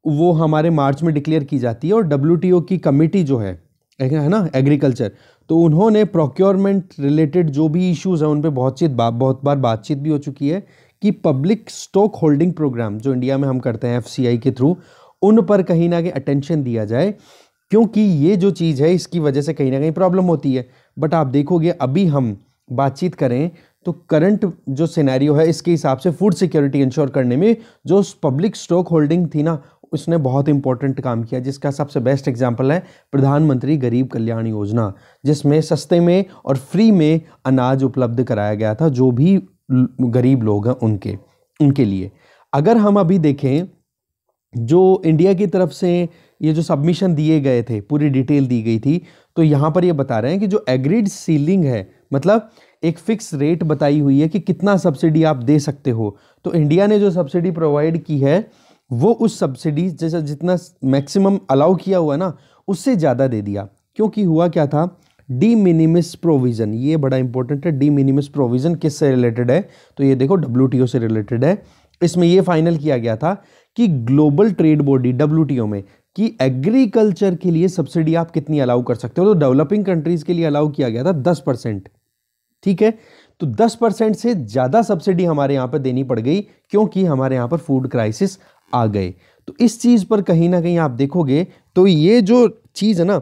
वो हमारे मार्च में डिक्लेयर की जाती है और डब्ल्यू की कमेटी जो है है ना एग्रीकल्चर तो उन्होंने प्रोक्योरमेंट रिलेटेड जो भी इश्यूज हैं उन पर बहुत चीत बा, बहुत बार बातचीत भी हो चुकी है कि पब्लिक स्टॉक होल्डिंग प्रोग्राम जो इंडिया में हम करते हैं एफ के थ्रू उन पर कहीं ना कहीं अटेंशन दिया जाए क्योंकि ये जो चीज़ है इसकी वजह से कहीं ना कहीं प्रॉब्लम होती है बट आप देखोगे अभी हम बातचीत करें तो करंट जो सिनेरियो है इसके हिसाब से फूड सिक्योरिटी इंश्योर करने में जो पब्लिक स्टॉक होल्डिंग थी ना उसने बहुत इंपॉर्टेंट काम किया जिसका सबसे बेस्ट एग्जाम्पल है प्रधानमंत्री गरीब कल्याण योजना जिसमें सस्ते में और फ्री में अनाज उपलब्ध कराया गया था जो भी गरीब लोग हैं उनके उनके लिए अगर हम अभी देखें जो इंडिया की तरफ से ये जो सबमिशन दिए गए थे पूरी डिटेल दी गई थी तो यहाँ पर ये बता रहे हैं कि जो एग्रीड सीलिंग है मतलब एक फिक्स रेट बताई हुई है कि कितना सब्सिडी आप दे सकते हो तो इंडिया ने जो सब्सिडी प्रोवाइड की है वो उस सब्सिडी जैसा जितना मैक्सिमम अलाउ किया हुआ ना उससे ज़्यादा दे दिया क्योंकि हुआ क्या था डी मिनिमिस प्रोविज़न ये बड़ा इंपॉर्टेंट है डी मिनिमिस प्रोविज़न किस से रिलेटेड है तो ये देखो डब्ल्यू से रिलेटेड है इसमें यह फाइनल किया गया था कि ग्लोबल ट्रेड बॉडी डब्ल्यू में कि एग्रीकल्चर के लिए सब्सिडी आप कितनी अलाउ कर सकते हो तो डेवलपिंग कंट्रीज़ के लिए अलाउ किया गया था दस परसेंट ठीक है तो 10 परसेंट से ज़्यादा सब्सिडी हमारे यहाँ पर देनी पड़ गई क्योंकि हमारे यहाँ पर फूड क्राइसिस आ गए तो इस चीज़ पर कहीं ना कहीं आप देखोगे तो ये जो चीज़ है ना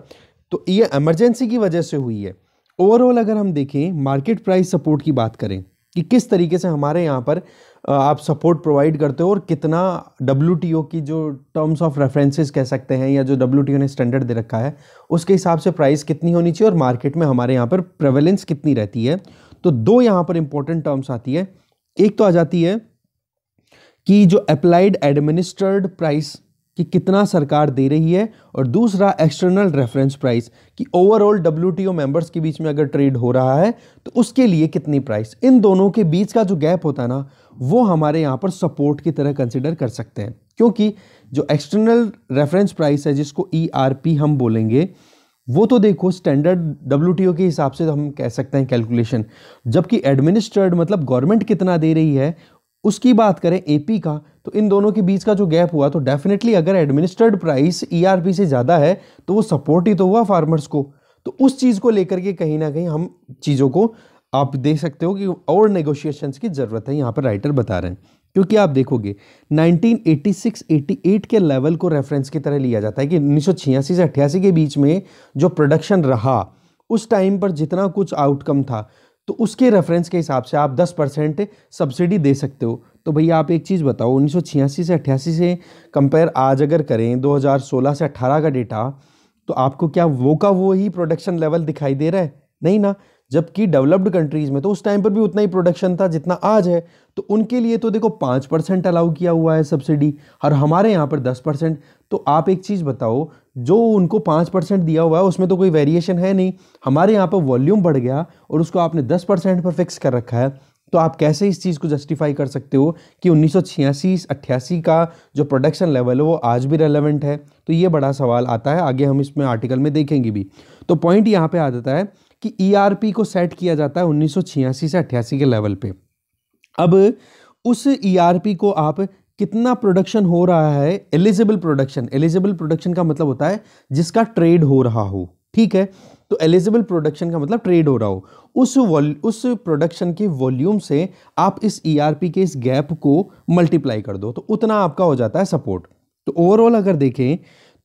तो ये एमरजेंसी की वजह से हुई है ओवरऑल अगर हम देखें मार्केट प्राइस सपोर्ट की बात करें कि किस तरीके से हमारे यहाँ पर आप सपोर्ट प्रोवाइड करते हो और कितना डब्ल्यू की जो टर्म्स ऑफ रेफरेंसेस कह सकते हैं या जो डब्ल्यू ने स्टैंडर्ड दे रखा है उसके हिसाब से प्राइस कितनी होनी चाहिए और मार्केट में हमारे यहाँ पर प्रेवलेंस कितनी रहती है तो दो यहाँ पर इंपॉर्टेंट टर्म्स आती है एक तो आ जाती है कि जो अप्लाइड एडमिनिस्ट्रेड प्राइस कि कितना सरकार दे रही है और दूसरा एक्सटर्नल रेफरेंस प्राइस कि ओवरऑल डब्ल्यू मेंबर्स के बीच में अगर ट्रेड हो रहा है तो उसके लिए कितनी प्राइस इन दोनों के बीच का जो गैप होता है ना वो हमारे यहाँ पर सपोर्ट की तरह कंसिडर कर सकते हैं क्योंकि जो एक्सटर्नल रेफरेंस प्राइस है जिसको ई e हम बोलेंगे वो तो देखो स्टैंडर्ड डब्ल्यू के हिसाब से हम कह सकते हैं कैलकुलेशन जबकि एडमिनिस्ट्रेड मतलब गवर्नमेंट कितना दे रही है उसकी बात करें एपी का तो इन दोनों के बीच का जो गैप हुआ तो डेफिनेटली अगर एडमिनिस्टर्ड प्राइस ईआरपी से ज़्यादा है तो वो सपोर्ट ही तो हुआ फार्मर्स को तो उस चीज़ को लेकर के कहीं ना कहीं हम चीज़ों को आप देख सकते हो कि और नेगोशिएशंस की ज़रूरत है यहाँ पर राइटर बता रहे हैं क्योंकि आप देखोगे 1986-88 के लेवल को रेफरेंस की तरह लिया जाता है कि उन्नीस से अट्ठासी के बीच में जो प्रोडक्शन रहा उस टाइम पर जितना कुछ आउटकम था तो उसके रेफरेंस के हिसाब से आप 10 परसेंट सब्सिडी दे सकते हो तो भैया आप एक चीज़ बताओ उन्नीस से अट्ठासी से कंपेयर आज अगर करें 2016 से 18 का डेटा तो आपको क्या वो का वो ही प्रोडक्शन लेवल दिखाई दे रहा है नहीं ना जबकि डेवलप्ड कंट्रीज़ में तो उस टाइम पर भी उतना ही प्रोडक्शन था जितना आज है तो उनके लिए तो देखो पाँच परसेंट अलाउ किया हुआ है सब्सिडी और हमारे यहाँ पर दस परसेंट तो आप एक चीज़ बताओ जो उनको पाँच परसेंट दिया हुआ है उसमें तो कोई वेरिएशन है नहीं हमारे यहाँ पर वॉल्यूम बढ़ गया और उसको आपने दस परसेंट पर फिक्स कर रखा है तो आप कैसे इस चीज़ को जस्टिफाई कर सकते हो कि उन्नीस सौ का जो प्रोडक्शन लेवल है वो आज भी रेलेवेंट है तो ये बड़ा सवाल आता है आगे हम इसमें आर्टिकल में देखेंगे भी तो पॉइंट यहाँ पे आ जाता है कि ईआरपी e को सेट किया जाता है उन्नीस से अट्ठासी के लेवल पे अब उस ईआरपी e को आप कितना प्रोडक्शन हो रहा है एलिजिबल प्रोडक्शन एलिजिबल प्रोडक्शन का मतलब होता है जिसका ट्रेड हो रहा हो ठीक है तो एलिजिबल प्रोडक्शन का मतलब ट्रेड हो रहा हो उस उस प्रोडक्शन के वॉल्यूम से आप इस ईआरपी e के इस गैप को मल्टीप्लाई कर दो तो उतना आपका हो जाता है सपोर्ट तो ओवरऑल अगर देखें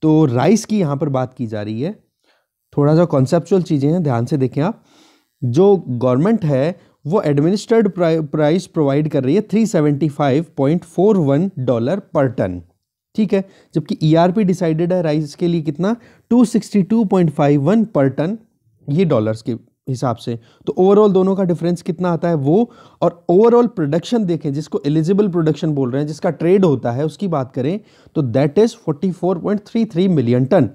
तो राइस की यहाँ पर बात की जा रही है थोड़ा सा कॉन्सेप्चुअल चीज़ें हैं ध्यान से देखें आप जो गवर्नमेंट है वो एडमिनिस्ट्रेड प्राइस प्रोवाइड कर रही है three point four one dollar per ton ठीक है जबकि ईआरपी e डिसाइडेड है राइस के लिए कितना वन पर टन ये डॉलर्स के हिसाब से तो ओवरऑल दोनों का डिफरेंस कितना आता है वो और ओवरऑल प्रोडक्शन देखें जिसको एलिजिबल प्रोडक्शन बोल रहे हैं जिसका ट्रेड होता है उसकी बात करें तो that is three million ton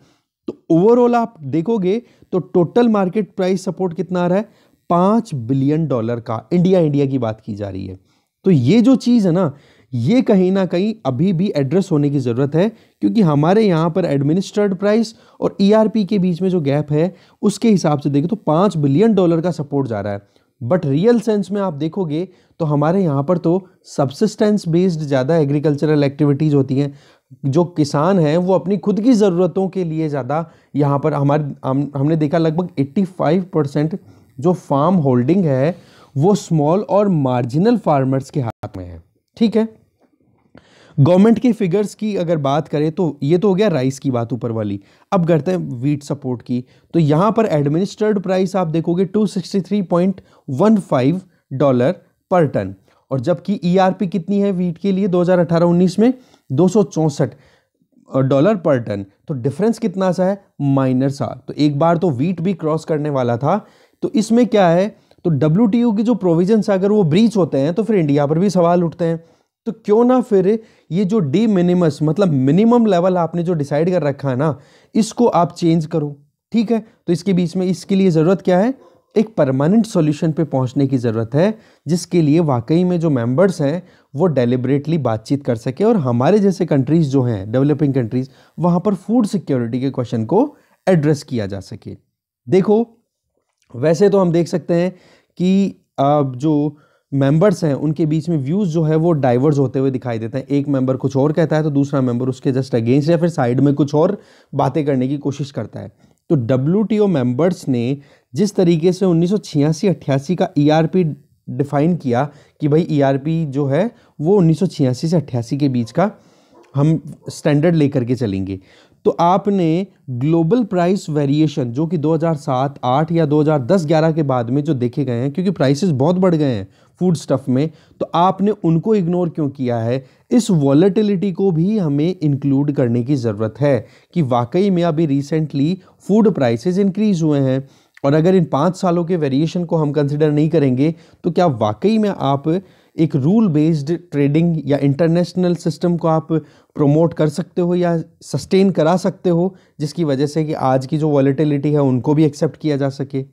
तो ओवरऑल आप देखोगे तो टोटल मार्केट प्राइस सपोर्ट कितना आ रहा है पांच बिलियन डॉलर का इंडिया इंडिया की बात की जा रही है तो ये जो चीज़ है ना ये कहीं ना कहीं अभी भी एड्रेस होने की ज़रूरत है क्योंकि हमारे यहां पर एडमिनिस्ट्रेड प्राइस और ईआरपी e के बीच में जो गैप है उसके हिसाब से देखें तो पांच बिलियन डॉलर का सपोर्ट जा रहा है बट रियल सेंस में आप देखोगे तो हमारे यहाँ पर तो सब्सिस्टेंस बेस्ड ज़्यादा एग्रीकल्चरल एक्टिविटीज़ होती हैं जो किसान हैं वो अपनी खुद की ज़रूरतों के लिए ज़्यादा यहाँ पर हमारे हम, हमने देखा लगभग 85 परसेंट जो फार्म होल्डिंग है वो स्मॉल और मार्जिनल फार्मर्स के हाथ में है ठीक है गवर्नमेंट के फिगर्स की अगर बात करें तो ये तो हो गया राइस की बात ऊपर वाली अब करते हैं वीट सपोर्ट की तो यहाँ पर एडमिनिस्ट्रेड प्राइस आप देखोगे फाइव डॉलर पर टन और जबकि ईआरपी e कितनी है वीट के लिए 2018-19 में दो डॉलर पर टन तो डिफरेंस कितना सा है माइनर सा तो एक बार तो वीट भी क्रॉस करने वाला था तो इसमें क्या है तो डब्ल्यू के जो प्रोविजंस अगर वो ब्रीच होते हैं तो फिर इंडिया पर भी सवाल उठते हैं तो क्यों ना फिर ये जो डी मिनिमस मतलब मिनिमम लेवल आपने जो डिसाइड कर रखा है ना इसको आप चेंज करो ठीक है तो इसके बीच में इसके लिए ज़रूरत क्या है एक परमानेंट सॉल्यूशन पे पहुंचने की ज़रूरत है जिसके लिए वाकई में जो मेंबर्स हैं वो डेलिबरेटली बातचीत कर सके और हमारे जैसे कंट्रीज़ जो हैं डेवलपिंग कंट्रीज़ वहाँ पर फूड सिक्योरिटी के क्वेश्चन को एड्रेस किया जा सके देखो वैसे तो हम देख सकते हैं कि अब जो मेंबर्स हैं उनके बीच में व्यूज़ जो है वो डाइवर्स होते हुए दिखाई देते हैं एक मेंबर कुछ और कहता है तो दूसरा मेंबर उसके जस्ट अगेंस्ट या फिर साइड में कुछ और बातें करने की कोशिश करता है तो डब्ल्यू टी ओ मेंबर्स ने जिस तरीके से उन्नीस सौ का ईआरपी e डिफाइन किया कि भाई ईआरपी e जो है वो उन्नीस से अट्ठासी के बीच का हम स्टैंडर्ड लेकर के चलेंगे तो आपने ग्लोबल प्राइस वेरिएशन जो कि 2007, 8 या 2010, 11 के बाद में जो देखे गए हैं क्योंकि प्राइसेस बहुत बढ़ गए हैं फूड स्टफ में तो आपने उनको इग्नोर क्यों किया है इस वॉलेटिलिटी को भी हमें इंक्लूड करने की ज़रूरत है कि वाकई में अभी रिसेंटली फूड प्राइसेस इंक्रीज हुए हैं और अगर इन पाँच सालों के वेरिएशन को हम कंसिडर नहीं करेंगे तो क्या वाकई में आप एक रूल बेस्ड ट्रेडिंग या इंटरनेशनल सिस्टम को आप प्रमोट कर सकते हो या सस्टेन करा सकते हो जिसकी वजह से कि आज की जो वॉलिटिलिटी है उनको भी एक्सेप्ट किया जा सके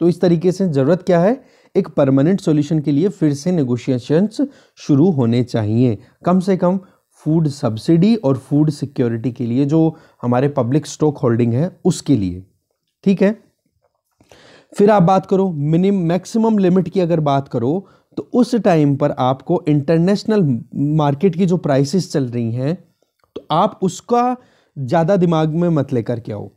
तो इस तरीके से ज़रूरत क्या है एक परमानेंट सॉल्यूशन के लिए फिर से नेगोशिएशंस शुरू होने चाहिए कम से कम फूड सब्सिडी और फूड सिक्योरिटी के लिए जो हमारे पब्लिक स्टॉक होल्डिंग है उसके लिए ठीक है फिर आप बात करो मिनिम मैक्सिमम लिमिट की अगर बात करो तो उस टाइम पर आपको इंटरनेशनल मार्केट की जो प्राइसेस चल रही हैं तो आप उसका ज़्यादा दिमाग में मत लेकर के आओ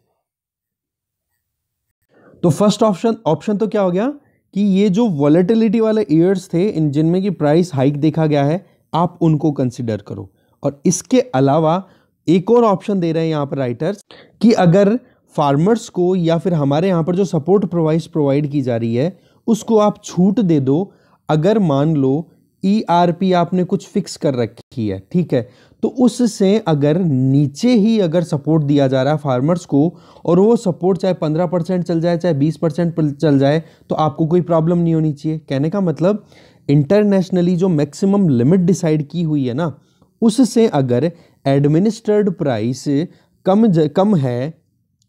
तो फर्स्ट ऑप्शन ऑप्शन तो क्या हो गया कि ये जो वॉलेटिलिटी वाले ईयर्स थे इन जिनमें की प्राइस हाइक देखा गया है आप उनको कंसिडर करो और इसके अलावा एक और ऑप्शन दे रहे हैं यहाँ पर राइटर्स कि अगर फार्मर्स को या फिर हमारे यहाँ पर जो सपोर्ट प्रोवाइस प्रोवाइड की जा रही है उसको आप छूट दे दो अगर मान लो ई आर पी आपने कुछ फिक्स कर रखी है ठीक है तो उससे अगर नीचे ही अगर सपोर्ट दिया जा रहा है फार्मर्स को और वो सपोर्ट चाहे पंद्रह परसेंट चल जाए चाहे बीस परसेंट चल जाए तो आपको कोई प्रॉब्लम नहीं होनी चाहिए कहने का मतलब इंटरनेशनली जो मैक्सिमम लिमिट डिसाइड की हुई है ना उससे अगर एडमिनिस्ट्रेड प्राइस कम कम है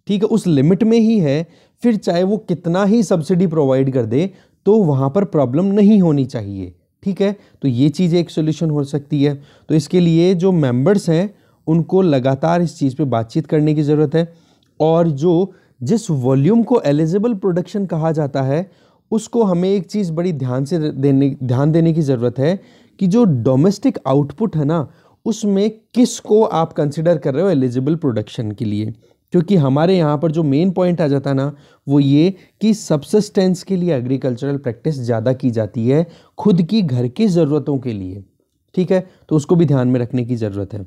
ठीक है उस लिमिट में ही है फिर चाहे वो कितना ही सब्सिडी प्रोवाइड कर दे तो वहाँ पर प्रॉब्लम नहीं होनी चाहिए ठीक है तो ये चीज़ एक सोल्यूशन हो सकती है तो इसके लिए जो मेम्बर्स हैं उनको लगातार इस चीज़ पे बातचीत करने की ज़रूरत है और जो जिस वॉल्यूम को एलिजिबल प्रोडक्शन कहा जाता है उसको हमें एक चीज़ बड़ी ध्यान से देने ध्यान देने की ज़रूरत है कि जो डोमेस्टिक आउटपुट है ना उसमें किस को आप कंसिडर कर रहे हो एलिजिबल प्रोडक्शन के लिए क्योंकि हमारे यहाँ पर जो मेन पॉइंट आ जाता ना वो ये कि सबसिस्टेंस के लिए एग्रीकल्चरल प्रैक्टिस ज़्यादा की जाती है खुद की घर की ज़रूरतों के लिए ठीक है तो उसको भी ध्यान में रखने की ज़रूरत है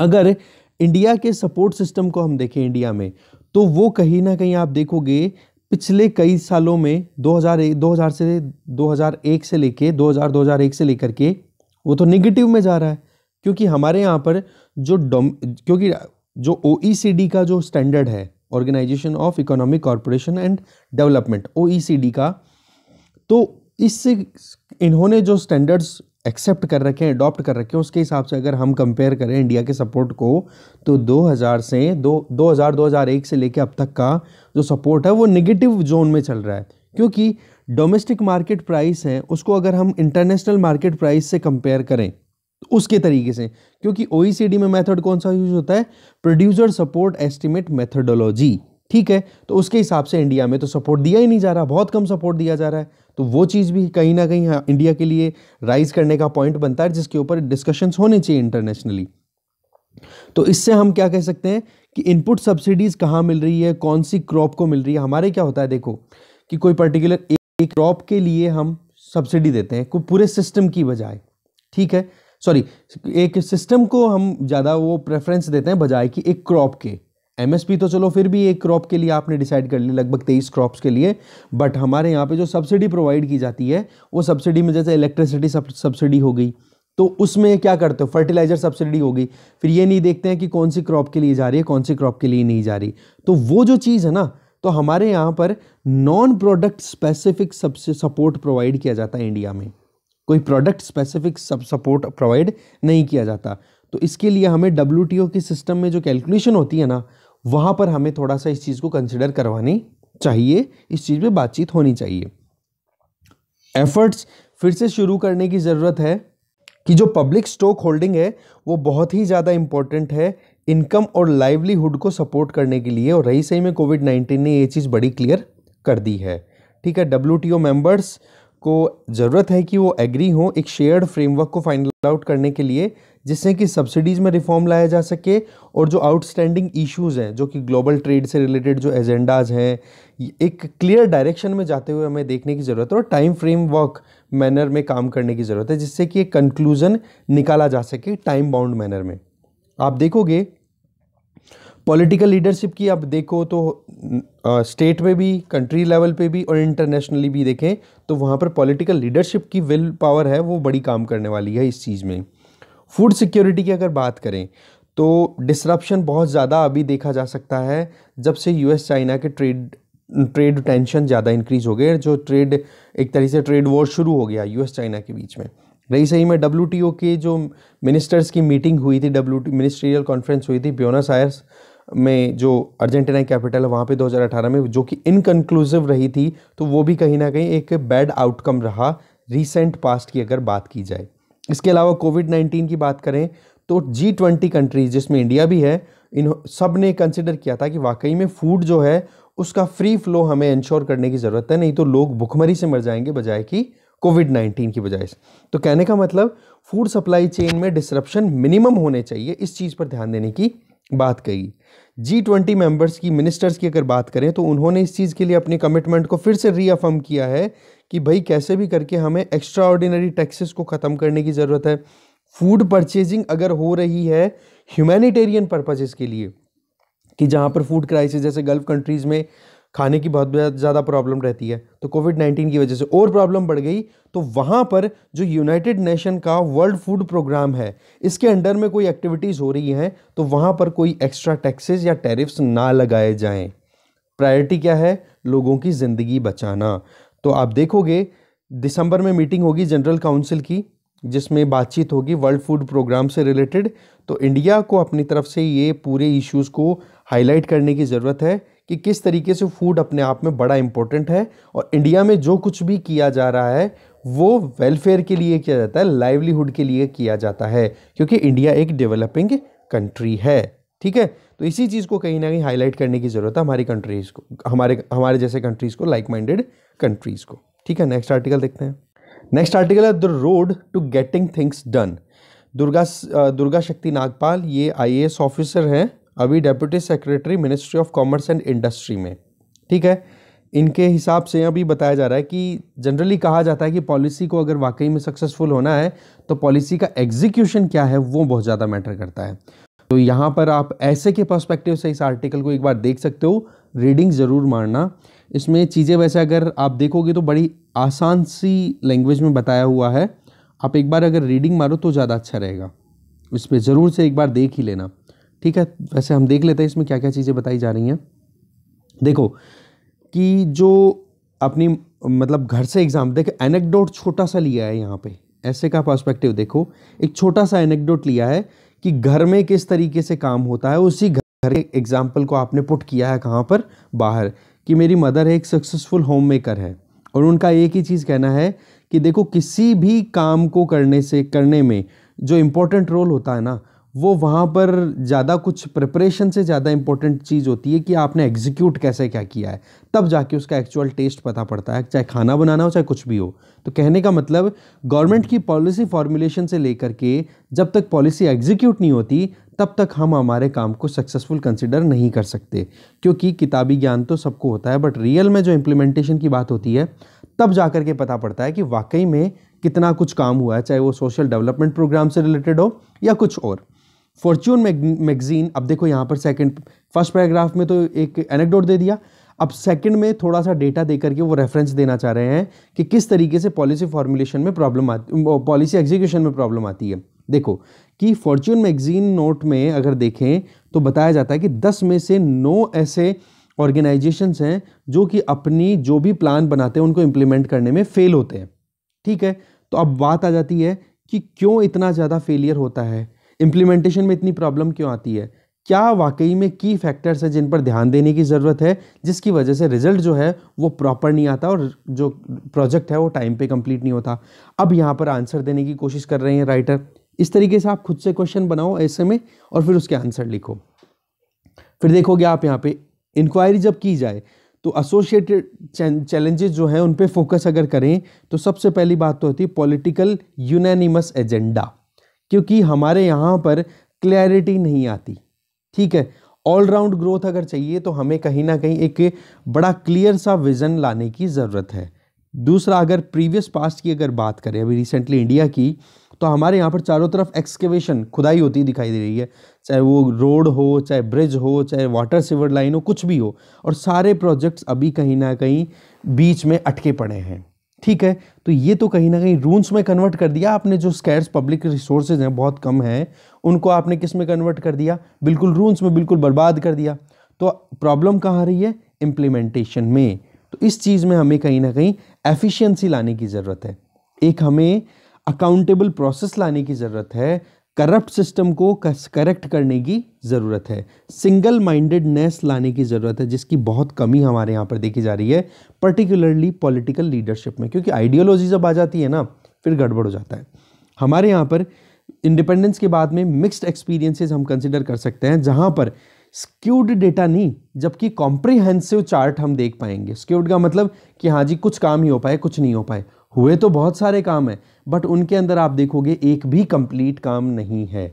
अगर इंडिया के सपोर्ट सिस्टम को हम देखें इंडिया में तो वो कहीं ना कहीं आप देखोगे पिछले कई सालों में दो 2000 से 2001 से लेके 2000 2001 से लेकर के वो तो निगेटिव में जा रहा है क्योंकि हमारे यहाँ पर जो डोम क्योंकि जो ओ e का जो स्टैंडर्ड है organisation of economic corporation and development O का तो इससे इन्होंने जो स्टैंडर्ड्स एक्सेप्ट कर रखे हैं अडॉप्ट कर रखे हैं उसके हिसाब से अगर हम कंपेयर करें इंडिया के सपोर्ट को तो 2000 से दो 2000 2001 से लेकर अब तक का जो सपोर्ट है वो नेगेटिव जोन में चल रहा है क्योंकि डोमेस्टिक मार्केट प्राइस है उसको अगर हम इंटरनेशनल मार्केट प्राइस से कंपेयर करें उसके तरीके से क्योंकि ओ में मेथड कौन सा यूज होता है प्रोड्यूसर सपोर्ट एस्टिमेट मेथडोलॉजी ठीक है तो उसके हिसाब से इंडिया में तो सपोर्ट दिया ही नहीं जा रहा बहुत कम सपोर्ट दिया जा रहा है तो वो चीज़ भी कहीं ना कहीं इंडिया हाँ, के लिए राइज करने का पॉइंट बनता है जिसके ऊपर डिस्कशंस होने चाहिए इंटरनेशनली तो इससे हम क्या कह सकते हैं कि इनपुट सब्सिडीज़ कहाँ मिल रही है कौन सी क्रॉप को मिल रही है हमारे क्या होता है देखो कि कोई पर्टिकुलर एक क्रॉप के लिए हम सब्सिडी देते हैं पूरे सिस्टम की बजाय ठीक है सॉरी एक सिस्टम को हम ज़्यादा वो प्रेफरेंस देते हैं बजाय कि एक क्रॉप के एमएसपी तो चलो फिर भी एक क्रॉप के लिए आपने डिसाइड कर लिया लगभग तेईस क्रॉप्स के लिए बट हमारे यहाँ पे जो सब्सिडी प्रोवाइड की जाती है वो सब्सिडी में जैसे इलेक्ट्रिसिटी सब्सिडी हो गई तो उसमें क्या करते हो फर्टिलाइज़र सब्सिडी हो गई फिर ये नहीं देखते हैं कि कौन सी क्रॉप के लिए जा रही है कौन सी क्रॉप के लिए नहीं जा रही तो वो जो चीज़ है ना तो हमारे यहाँ पर non product specific support provide किया जाता है इंडिया में कोई प्रोडक्ट स्पेसिफिक सब सपोर्ट प्रोवाइड नहीं किया जाता तो इसके लिए हमें डब्ल्यू के सिस्टम में जो कैलकुलेशन होती है ना वहाँ पर हमें थोड़ा सा इस चीज़ को कंसिडर करवानी चाहिए इस चीज़ पर बातचीत होनी चाहिए एफर्ट्स फिर से शुरू करने की ज़रूरत है कि जो पब्लिक स्टॉक होल्डिंग है वो बहुत ही ज़्यादा इम्पोर्टेंट है इनकम और लाइवलीहुड को सपोर्ट करने के लिए और रही सही में कोविड नाइन्टीन ने ये चीज़ बड़ी क्लियर कर दी है ठीक है डब्ल्यू टी ओ मेम्बर्स को ज़रूरत है कि वो एग्री हो एक शेयर्ड फ्रेमवर्क को फाइनल आउट करने के लिए जिससे कि सब्सिडीज़ में रिफॉर्म लाया जा सके और जो आउटस्टैंडिंग इश्यूज हैं जो कि ग्लोबल ट्रेड से रिलेटेड जो एजेंडाज हैं एक क्लियर डायरेक्शन में जाते हुए हमें देखने की ज़रूरत है और टाइम फ्रेमवर्क मैनर में काम करने की ज़रूरत है जिससे कि एक कंक्लूज़न निकाला जा सके टाइम बाउंड मैनर में आप देखोगे पॉलिटिकल लीडरशिप की आप देखो तो स्टेट में भी कंट्री लेवल पे भी और इंटरनेशनली भी देखें तो वहाँ पर पॉलिटिकल लीडरशिप की विल पावर है वो बड़ी काम करने वाली है इस चीज़ में फूड सिक्योरिटी की अगर बात करें तो डिसरप्शन बहुत ज़्यादा अभी देखा जा सकता है जब से यूएस चाइना के ट्रेड ट्रेड टेंशन ज़्यादा इंक्रीज़ हो गए जो ट्रेड एक तरह से ट्रेड वॉर शुरू हो गया यूएस चाइना के बीच में रही सही में डब्ल्यू के जो मिनिस्टर्स की मीटिंग हुई थी डब्ल्यू मिनिस्ट्रियल कॉन्फ्रेंस हुई थी ब्योनस आयर्स में जो अर्जेंटीना कैपिटल है वहाँ पे 2018 में जो कि इनकन्क्लूसिव रही थी तो वो भी कहीं ना कहीं एक बैड आउटकम रहा रिसेंट पास्ट की अगर बात की जाए इसके अलावा कोविड नाइन्टीन की बात करें तो जी ट्वेंटी कंट्रीज जिसमें इंडिया भी है इन सब ने कंसिडर किया था कि वाकई में फूड जो है उसका फ्री फ्लो हमें इंश्योर करने की ज़रूरत है नहीं तो लोग भुखमरी से मर जाएंगे बजाय कि कोविड नाइन्टीन की बजाय तो कहने का मतलब फूड सप्लाई चेन में डिसरप्शन मिनिमम होने चाहिए इस चीज़ पर ध्यान देने की बात कही जी ट्वेंटी मेम्बर्स की मिनिस्टर्स की अगर बात करें तो उन्होंने इस चीज़ के लिए अपनी कमिटमेंट को फिर से रीअफर्म किया है कि भाई कैसे भी करके हमें एक्स्ट्रा ऑर्डिनरी टैक्सेस को ख़त्म करने की ज़रूरत है फूड परचेजिंग अगर हो रही है ह्यूमैनिटेरियन पर्पजेज़ के लिए कि जहाँ पर फूड क्राइसिस जैसे गल्फ़ कंट्रीज़ में खाने की बहुत ज़्यादा प्रॉब्लम रहती है तो कोविड नाइन्टीन की वजह से और प्रॉब्लम बढ़ गई तो वहाँ पर जो यूनाइटेड नेशन का वर्ल्ड फूड प्रोग्राम है इसके अंडर में कोई एक्टिविटीज़ हो रही हैं तो वहाँ पर कोई एक्स्ट्रा टैक्सेस या टैरिफ्स ना लगाए जाएं प्रायोरिटी क्या है लोगों की ज़िंदगी बचाना तो आप देखोगे दिसंबर में मीटिंग होगी जनरल काउंसिल की जिसमें बातचीत होगी वर्ल्ड फूड प्रोग्राम से रिलेटेड तो इंडिया को अपनी तरफ से ये पूरे इश्यूज़ को हाईलाइट करने की ज़रूरत है कि किस तरीके से फूड अपने आप में बड़ा इम्पोर्टेंट है और इंडिया में जो कुछ भी किया जा रहा है वो वेलफेयर के लिए किया जाता है लाइवलीहुड के लिए किया जाता है क्योंकि इंडिया एक डेवलपिंग कंट्री है ठीक है तो इसी चीज़ को कहीं ना कहीं हाईलाइट करने की ज़रूरत है हमारी कंट्रीज़ को हमारे हमारे जैसे कंट्रीज़ को लाइक माइंडेड कंट्रीज़ को ठीक है नेक्स्ट आर्टिकल देखते हैं नेक्स्ट आर्टिकल है the road to getting things done Durga Durga Shakti Nagpal ये आई ऑफिसर हैं अभी deputy secretary Ministry of Commerce and Industry में ठीक है इनके हिसाब से अभी बताया जा रहा है कि जनरली कहा जाता है कि पॉलिसी को अगर वाकई में सक्सेसफुल होना है तो पॉलिसी का एग्जीक्यूशन क्या है वो बहुत ज़्यादा मैटर करता है तो यहाँ पर आप ऐसे के पर्सपेक्टिव से इस आर्टिकल को एक बार देख सकते हो रीडिंग ज़रूर मारना इसमें चीज़ें वैसे अगर आप देखोगे तो बड़ी आसान सी लैंग्वेज में बताया हुआ है आप एक बार अगर रीडिंग मारो तो ज़्यादा अच्छा रहेगा इस पर ज़रूर से एक बार देख ही लेना ठीक है वैसे हम देख लेते हैं इसमें क्या क्या चीज़ें बताई जा रही हैं देखो कि जो अपनी मतलब घर से एग्जाम देखो एनेकडोट छोटा सा लिया है यहाँ पे ऐसे का पर्सपेक्टिव देखो एक छोटा सा एनेकडोट लिया है कि घर में किस तरीके से काम होता है उसी घर के एग्जाम्पल को आपने पुट किया है कहाँ पर बाहर कि मेरी मदर एक सक्सेसफुल होम मेकर है और उनका एक ही चीज़ कहना है कि देखो किसी भी काम को करने से करने में जो इम्पोर्टेंट रोल होता है ना वो वहाँ पर ज़्यादा कुछ प्रिपरेशन से ज़्यादा इंपॉर्टेंट चीज़ होती है कि आपने एग्जीक्यूट कैसे क्या किया है तब जाके उसका एक्चुअल टेस्ट पता पड़ता है चाहे खाना बनाना हो चाहे कुछ भी हो तो कहने का मतलब गवर्नमेंट की पॉलिसी फॉर्मुलेशन से लेकर के जब तक पॉलिसी एग्जीक्यूट नहीं होती तब तक हम हमारे काम को सक्सेसफुल कंसिडर नहीं कर सकते क्योंकि किताबी ज्ञान तो सबको होता है बट रियल में जो इम्प्लीमेंटेशन की बात होती है तब जा के पता पड़ता है कि वाकई में कितना कुछ काम हुआ है चाहे वो सोशल डेवलपमेंट प्रोग्राम से रिलेटेड हो या कुछ और फॉर्च्यून मैगजीन अब देखो यहाँ पर सेकंड फर्स्ट पैराग्राफ में तो एक एनेक्डोट दे दिया अब सेकंड में थोड़ा सा डेटा दे करके वो रेफरेंस देना चाह रहे हैं कि किस तरीके से पॉलिसी फॉर्मुलेशन में प्रॉब्लम आती पॉलिसी एग्जीक्यूशन में प्रॉब्लम आती है देखो कि फॉर्च्यून मैगजीन नोट में अगर देखें तो बताया जाता है कि दस में से नौ ऐसे ऑर्गेनाइजेशंस हैं जो कि अपनी जो भी प्लान बनाते हैं उनको इम्प्लीमेंट करने में फेल होते हैं ठीक है तो अब बात आ जाती है कि क्यों इतना ज़्यादा फेलियर होता है इम्प्लीमेंटेशन में इतनी प्रॉब्लम क्यों आती है क्या वाकई में की फैक्टर्स हैं जिन पर ध्यान देने की ज़रूरत है जिसकी वजह से रिजल्ट जो है वो प्रॉपर नहीं आता और जो प्रोजेक्ट है वो टाइम पे कंप्लीट नहीं होता अब यहाँ पर आंसर देने की कोशिश कर रहे हैं राइटर इस तरीके से आप खुद से क्वेश्चन बनाओ ऐसे में और फिर उसके आंसर लिखो फिर देखोगे आप यहाँ पर इंक्वायरी जब की जाए तो एसोसिएटेड चैलेंजेस जो हैं उन पर फोकस अगर करें तो सबसे पहली बात तो होती है पॉलिटिकल यूनानिमस एजेंडा क्योंकि हमारे यहाँ पर क्लैरिटी नहीं आती ठीक है ऑलराउंड ग्रोथ अगर चाहिए तो हमें कहीं ना कहीं एक बड़ा क्लियर सा विज़न लाने की ज़रूरत है दूसरा अगर प्रीवियस पास्ट की अगर बात करें अभी रिसेंटली इंडिया की तो हमारे यहाँ पर चारों तरफ एक्सकेवेशन खुदाई होती दिखाई दे रही है चाहे वो रोड हो चाहे ब्रिज हो चाहे वाटर सीवर लाइन हो कुछ भी हो और सारे प्रोजेक्ट्स अभी कहीं ना कहीं बीच में अटके पड़े हैं ठीक है तो ये तो कहीं ना कहीं रूल्स में कन्वर्ट कर दिया आपने जो स्कैर्स पब्लिक रिसोर्सेज हैं बहुत कम हैं उनको आपने किस में कन्वर्ट कर दिया बिल्कुल रूल्स में बिल्कुल बर्बाद कर दिया तो प्रॉब्लम कहाँ रही है इम्प्लीमेंटेशन में तो इस चीज़ में हमें कहीं ना कहीं एफिशिएंसी लाने की ज़रूरत है एक हमें अकाउंटेबल प्रोसेस लाने की ज़रूरत है करप्ट सिस्टम को करेक्ट करने की ज़रूरत है सिंगल माइंडेडनेस लाने की ज़रूरत है जिसकी बहुत कमी हमारे यहाँ पर देखी जा रही है पर्टिकुलरली पॉलिटिकल लीडरशिप में क्योंकि आइडियोलॉजी जब आ जाती है ना फिर गड़बड़ हो जाता है हमारे यहाँ पर इंडिपेंडेंस के बाद में मिक्स्ड एक्सपीरियंसेस हम कंसिडर कर सकते हैं जहाँ पर स्क्यूड डेटा नहीं जबकि कॉम्प्रिहेंसिव चार्ट हम देख पाएंगे स्क्यूड का मतलब कि हाँ जी कुछ काम ही हो पाए कुछ नहीं हो पाए हुए तो बहुत सारे काम हैं बट उनके अंदर आप देखोगे एक भी कंप्लीट काम नहीं है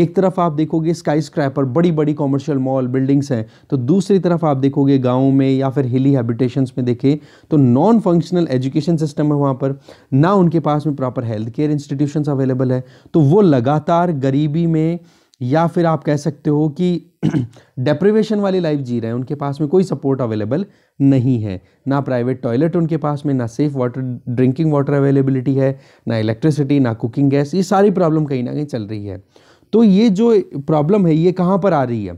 एक तरफ आप देखोगे स्काई स्क्रैपर बड़ी बड़ी कॉमर्शियल मॉल बिल्डिंग्स हैं तो दूसरी तरफ आप देखोगे गाँव में या फिर हिली हैबिटेशंस में देखें तो नॉन फंक्शनल एजुकेशन सिस्टम है वहाँ पर ना उनके पास में proper health care institution available है तो वो लगातार गरीबी में या फिर आप कह सकते हो कि डेप्रिवेशन <clears throat> वाली लाइफ जी रहे हैं उनके पास में कोई सपोर्ट अवेलेबल नहीं है ना प्राइवेट टॉयलेट उनके पास में ना safe water drinking water availability है ना इलेक्ट्रिसिटी ना कुकिंग गैस ये सारी प्रॉब्लम कहीं ना कहीं चल रही है तो ये जो प्रॉब्लम है ये कहाँ पर आ रही है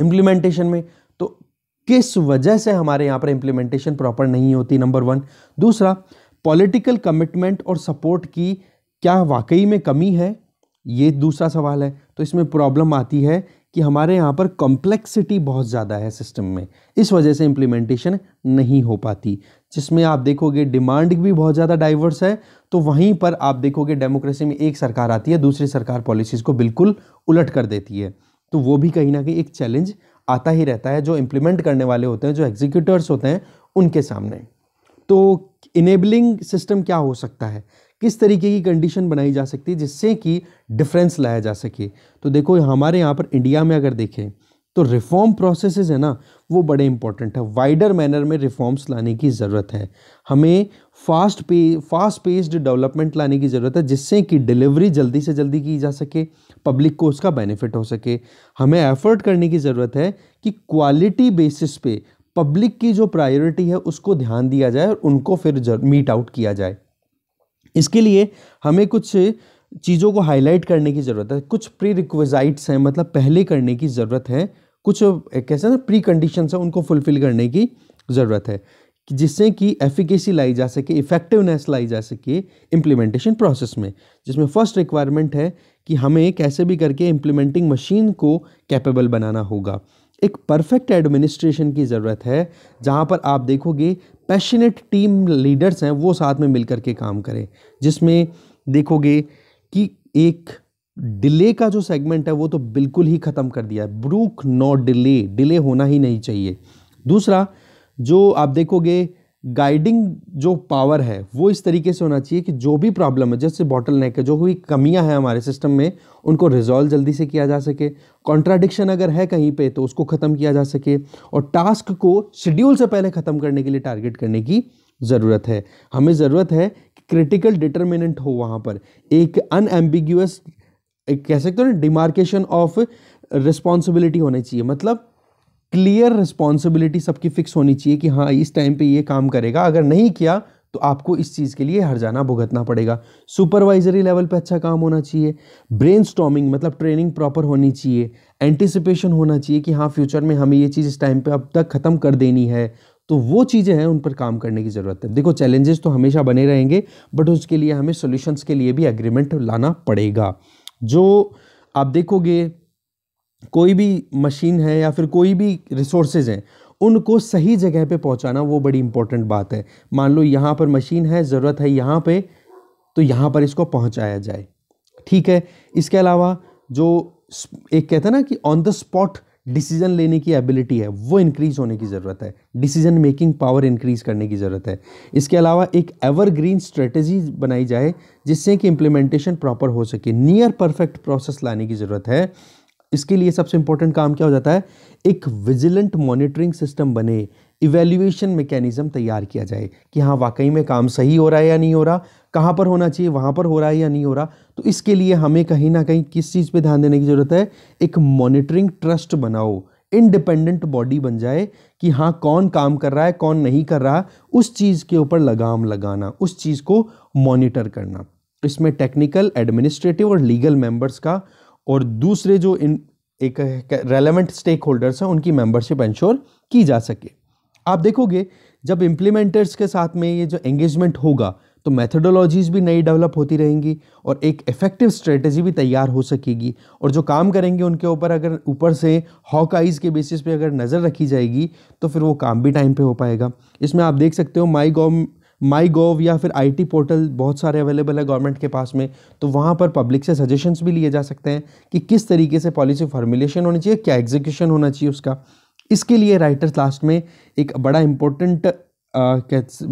इम्प्लीमेंटेशन में तो किस वजह से हमारे यहाँ पर इम्प्लीमेंटेशन प्रॉपर नहीं होती नंबर वन दूसरा पॉलिटिकल कमिटमेंट और सपोर्ट की क्या वाकई में कमी है ये दूसरा सवाल है तो इसमें प्रॉब्लम आती है कि हमारे यहाँ पर कॉम्प्लेक्सिटी बहुत ज़्यादा है सिस्टम में इस वजह से इम्प्लीमेंटेशन नहीं हो पाती जिसमें आप देखोगे डिमांड भी बहुत ज़्यादा डाइवर्स है तो वहीं पर आप देखोगे डेमोक्रेसी में एक सरकार आती है दूसरी सरकार पॉलिसीज़ को बिल्कुल उलट कर देती है तो वो भी कहीं ना कहीं एक चैलेंज आता ही रहता है जो इम्प्लीमेंट करने वाले होते हैं जो एग्जीक्यूटर्स होते हैं उनके सामने तो इनेबलिंग सिस्टम क्या हो सकता है किस तरीके की कंडीशन बनाई जा सकती है जिससे कि डिफरेंस लाया जा सके तो देखो हमारे यहाँ पर इंडिया में अगर देखें तो रिफॉर्म प्रोसेस है ना वो बड़े इंपॉर्टेंट है वाइडर मैनर में रिफॉर्म्स लाने की ज़रूरत है हमें फास्ट पे फास्ट पेस्ड डेवलपमेंट लाने की ज़रूरत है जिससे कि डिलीवरी जल्दी से जल्दी की जा सके पब्लिक को उसका बेनिफिट हो सके हमें एफर्ट करने की ज़रूरत है कि क्वालिटी बेसिस पे पब्लिक की जो प्रायोरिटी है उसको ध्यान दिया जाए और उनको फिर मीट आउट किया जाए इसके लिए हमें कुछ चीज़ों को हाईलाइट करने की ज़रूरत है कुछ प्री रिक्वेजाइट्स हैं मतलब पहले करने की ज़रूरत है कुछ कैसे ना प्री कंडीशन है उनको फुलफ़िल करने की ज़रूरत है जिससे कि एफिकेसी लाई जा सके इफ़ेक्टिवनेस लाई जा सके इम्प्लीमेंटेशन प्रोसेस में जिसमें फर्स्ट रिक्वायरमेंट है कि हमें कैसे भी करके इम्प्लीमेंटिंग मशीन को कैपेबल बनाना होगा एक परफेक्ट एडमिनिस्ट्रेशन की ज़रूरत है जहाँ पर आप देखोगे पैशनेट टीम लीडर्स हैं वो साथ में मिल के काम करें जिसमें देखोगे कि एक डिले का जो सेगमेंट है वो तो बिल्कुल ही ख़त्म कर दिया है ब्रूक नो डिले डिले होना ही नहीं चाहिए दूसरा जो आप देखोगे गाइडिंग जो पावर है वो इस तरीके से होना चाहिए कि जो भी प्रॉब्लम है जैसे बॉटल नेक है जो भी कमियां हैं हमारे सिस्टम में उनको रिजॉल्व जल्दी से किया जा सके कॉन्ट्राडिक्शन अगर है कहीं पे तो उसको ख़त्म किया जा सके और टास्क को शेड्यूल से पहले ख़त्म करने के लिए टारगेट करने की ज़रूरत है हमें ज़रूरत है कि क्रिटिकल डिटर्मिनेंट हो वहाँ पर एक अनएम्बिग्यूस कह सकते हो ना डिमार्केशन ऑफ रिस्पॉन्सिबिलिटी होनी चाहिए मतलब क्लियर रिस्पॉन्सिबिलिटी सबकी फिक्स होनी चाहिए कि हाँ इस टाइम पे ये काम करेगा अगर नहीं किया तो आपको इस चीज़ के लिए हर जाना भुगतना पड़ेगा सुपरवाइजरी लेवल पे अच्छा काम होना चाहिए ब्रेन मतलब ट्रेनिंग प्रॉपर होनी चाहिए एंटिसिपेशन होना चाहिए कि हाँ फ्यूचर में हमें ये चीज़ इस टाइम पे अब तक ख़त्म कर देनी है तो वो चीज़ें हैं उन पर काम करने की ज़रूरत है देखो चैलेंजेस तो हमेशा बने रहेंगे बट उसके लिए हमें सोल्यूशंस के लिए भी एग्रीमेंट लाना पड़ेगा जो आप देखोगे कोई भी मशीन है या फिर कोई भी रिसोर्सेज हैं उनको सही जगह पे पहुंचाना वो बड़ी इंपॉर्टेंट बात है मान लो यहाँ पर मशीन है ज़रूरत है यहाँ पे तो यहाँ पर इसको पहुँचाया जाए ठीक है इसके अलावा जो एक कहते हैं ना कि ऑन द स्पॉट डिसीजन लेने की एबिलिटी है वो इंक्रीज होने की ज़रूरत है डिसीजन मेकिंग पावर इंक्रीज करने की ज़रूरत है इसके अलावा एक एवरग्रीन स्ट्रेटजी बनाई जाए जिससे कि इम्प्लीमेंटेशन प्रॉपर हो सके नियर परफेक्ट प्रोसेस लाने की ज़रूरत है इसके लिए सबसे इंपॉर्टेंट काम क्या हो जाता है एक विजिलेंट मॉनिटरिंग सिस्टम बने इवेल्यूएशन मैकेनिज्म तैयार किया जाए कि हाँ वाकई में काम सही हो रहा है या नहीं हो रहा कहाँ पर होना चाहिए वहाँ पर हो रहा है या नहीं हो रहा तो इसके लिए हमें कहीं ना कहीं किस चीज़ पे ध्यान देने की ज़रूरत है एक मॉनिटरिंग ट्रस्ट बनाओ इंडिपेंडेंट बॉडी बन जाए कि हाँ कौन काम कर रहा है कौन नहीं कर रहा उस चीज़ के ऊपर लगाम लगाना उस चीज़ को मॉनिटर करना इसमें टेक्निकल एडमिनिस्ट्रेटिव और लीगल मेंबर्स का और दूसरे जो इन एक रेलेवेंट स्टेक होल्डर्स हैं उनकी मेंबरशिप इंश्योर की जा सके आप देखोगे जब इम्प्लीमेंटर्स के साथ में ये जो एंगेजमेंट होगा तो मेथडोलॉजीज़ भी नई डेवलप होती रहेंगी और एक इफ़ेक्टिव स्ट्रेटजी भी तैयार हो सकेगी और जो काम करेंगे उनके ऊपर अगर ऊपर से हॉक आइज के बेसिस पे अगर नज़र रखी जाएगी तो फिर वो काम भी टाइम पे हो पाएगा इसमें आप देख सकते हो माई गवर्नमेंट माई गोव या फिर आईटी पोर्टल बहुत सारे अवेलेबल है गवर्नमेंट के पास में तो वहाँ पर पब्लिक से सजेशंस भी लिए जा सकते हैं कि किस तरीके से पॉलिसी फॉर्मुलेशन होनी चाहिए क्या एग्जीक्यूशन होना चाहिए उसका इसके लिए राइटर्स लास्ट में एक बड़ा इम्पोर्टेंट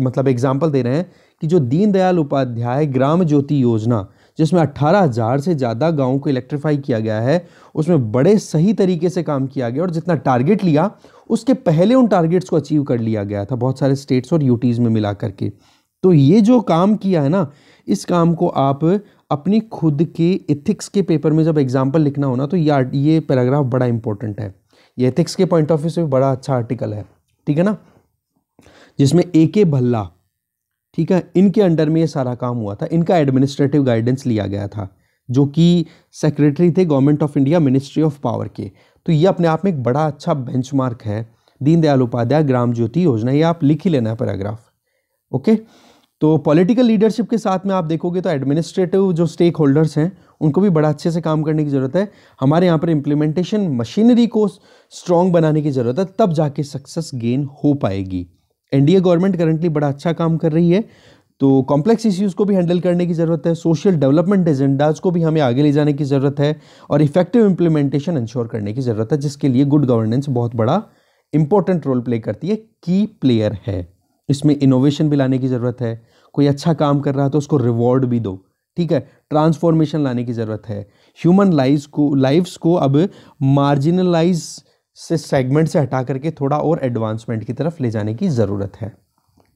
मतलब एग्जाम्पल दे रहे हैं कि जो दीनदयाल उपाध्याय ग्राम ज्योति योजना जिसमें 18,000 से ज़्यादा गाँव को इलेक्ट्रीफाई किया गया है उसमें बड़े सही तरीके से काम किया गया और जितना टारगेट लिया उसके पहले उन टारगेट्स को अचीव कर लिया गया था बहुत सारे स्टेट्स और यूटीज़ में मिला करके तो ये जो काम किया है ना इस काम को आप अपनी खुद के इथिक्स के पेपर में जब एग्जाम्पल लिखना हो ना तो या ये पैराग्राफ बड़ा इंपॉर्टेंट है ये एथिक्स के पॉइंट ऑफ व्यू से बड़ा अच्छा आर्टिकल है ठीक है ना जिसमें ए के भल्ला ठीक है इनके अंडर में ये सारा काम हुआ था इनका एडमिनिस्ट्रेटिव गाइडेंस लिया गया था जो कि सेक्रेटरी थे Government of India Ministry of Power के तो ये अपने आप में एक बड़ा अच्छा बेंचमार्क है दीनदयाल उपाध्याय ग्राम ज्योति योजना ये आप लिख ही लेना है पैराग्राफ ओके तो पॉलिटिकल लीडरशिप के साथ में आप देखोगे तो एडमिनिस्ट्रेटिव जो स्टेक होल्डर्स हैं उनको भी बड़ा अच्छे से काम करने की ज़रूरत है हमारे यहाँ पर इम्प्लीमेंटेशन मशीनरी को स्ट्रॉन्ग बनाने की ज़रूरत है तब जाके सक्सेस गेन हो पाएगी एनडीए गवर्नमेंट करंटली बड़ा अच्छा काम कर रही है तो कॉम्प्लेक्स इश्यूज़ को भी हैंडल करने की ज़रूरत है सोशल डेवलपमेंट एजेंडाज को भी हमें आगे ले जाने की ज़रूरत है और इफेक्टिव इम्प्लीमेंटेशन इंश्योर करने की ज़रूरत है जिसके लिए गुड गवर्नेंस बहुत बड़ा इंपॉर्टेंट रोल प्ले करती है की प्लेयर है इसमें इनोवेशन भी लाने की ज़रूरत है कोई अच्छा काम कर रहा है तो उसको रिवॉर्ड भी दो ठीक है ट्रांसफॉर्मेशन लाने की ज़रूरत है ह्यूमन लाइव को लाइव्स को अब मार्जिनलाइज से सेगमेंट से हटा करके थोड़ा और एडवांसमेंट की तरफ ले जाने की ज़रूरत है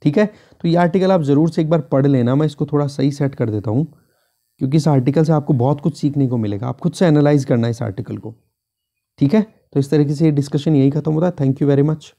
ठीक है तो ये आर्टिकल आप ज़रूर से एक बार पढ़ लेना मैं इसको थोड़ा सही सेट कर देता हूँ क्योंकि इस आर्टिकल से आपको बहुत कुछ सीखने को मिलेगा आप खुद से एनालाइज करना है इस आर्टिकल को ठीक है तो इस तरीके से ये डिस्कशन यही खत्म होता है थैंक यू वेरी मच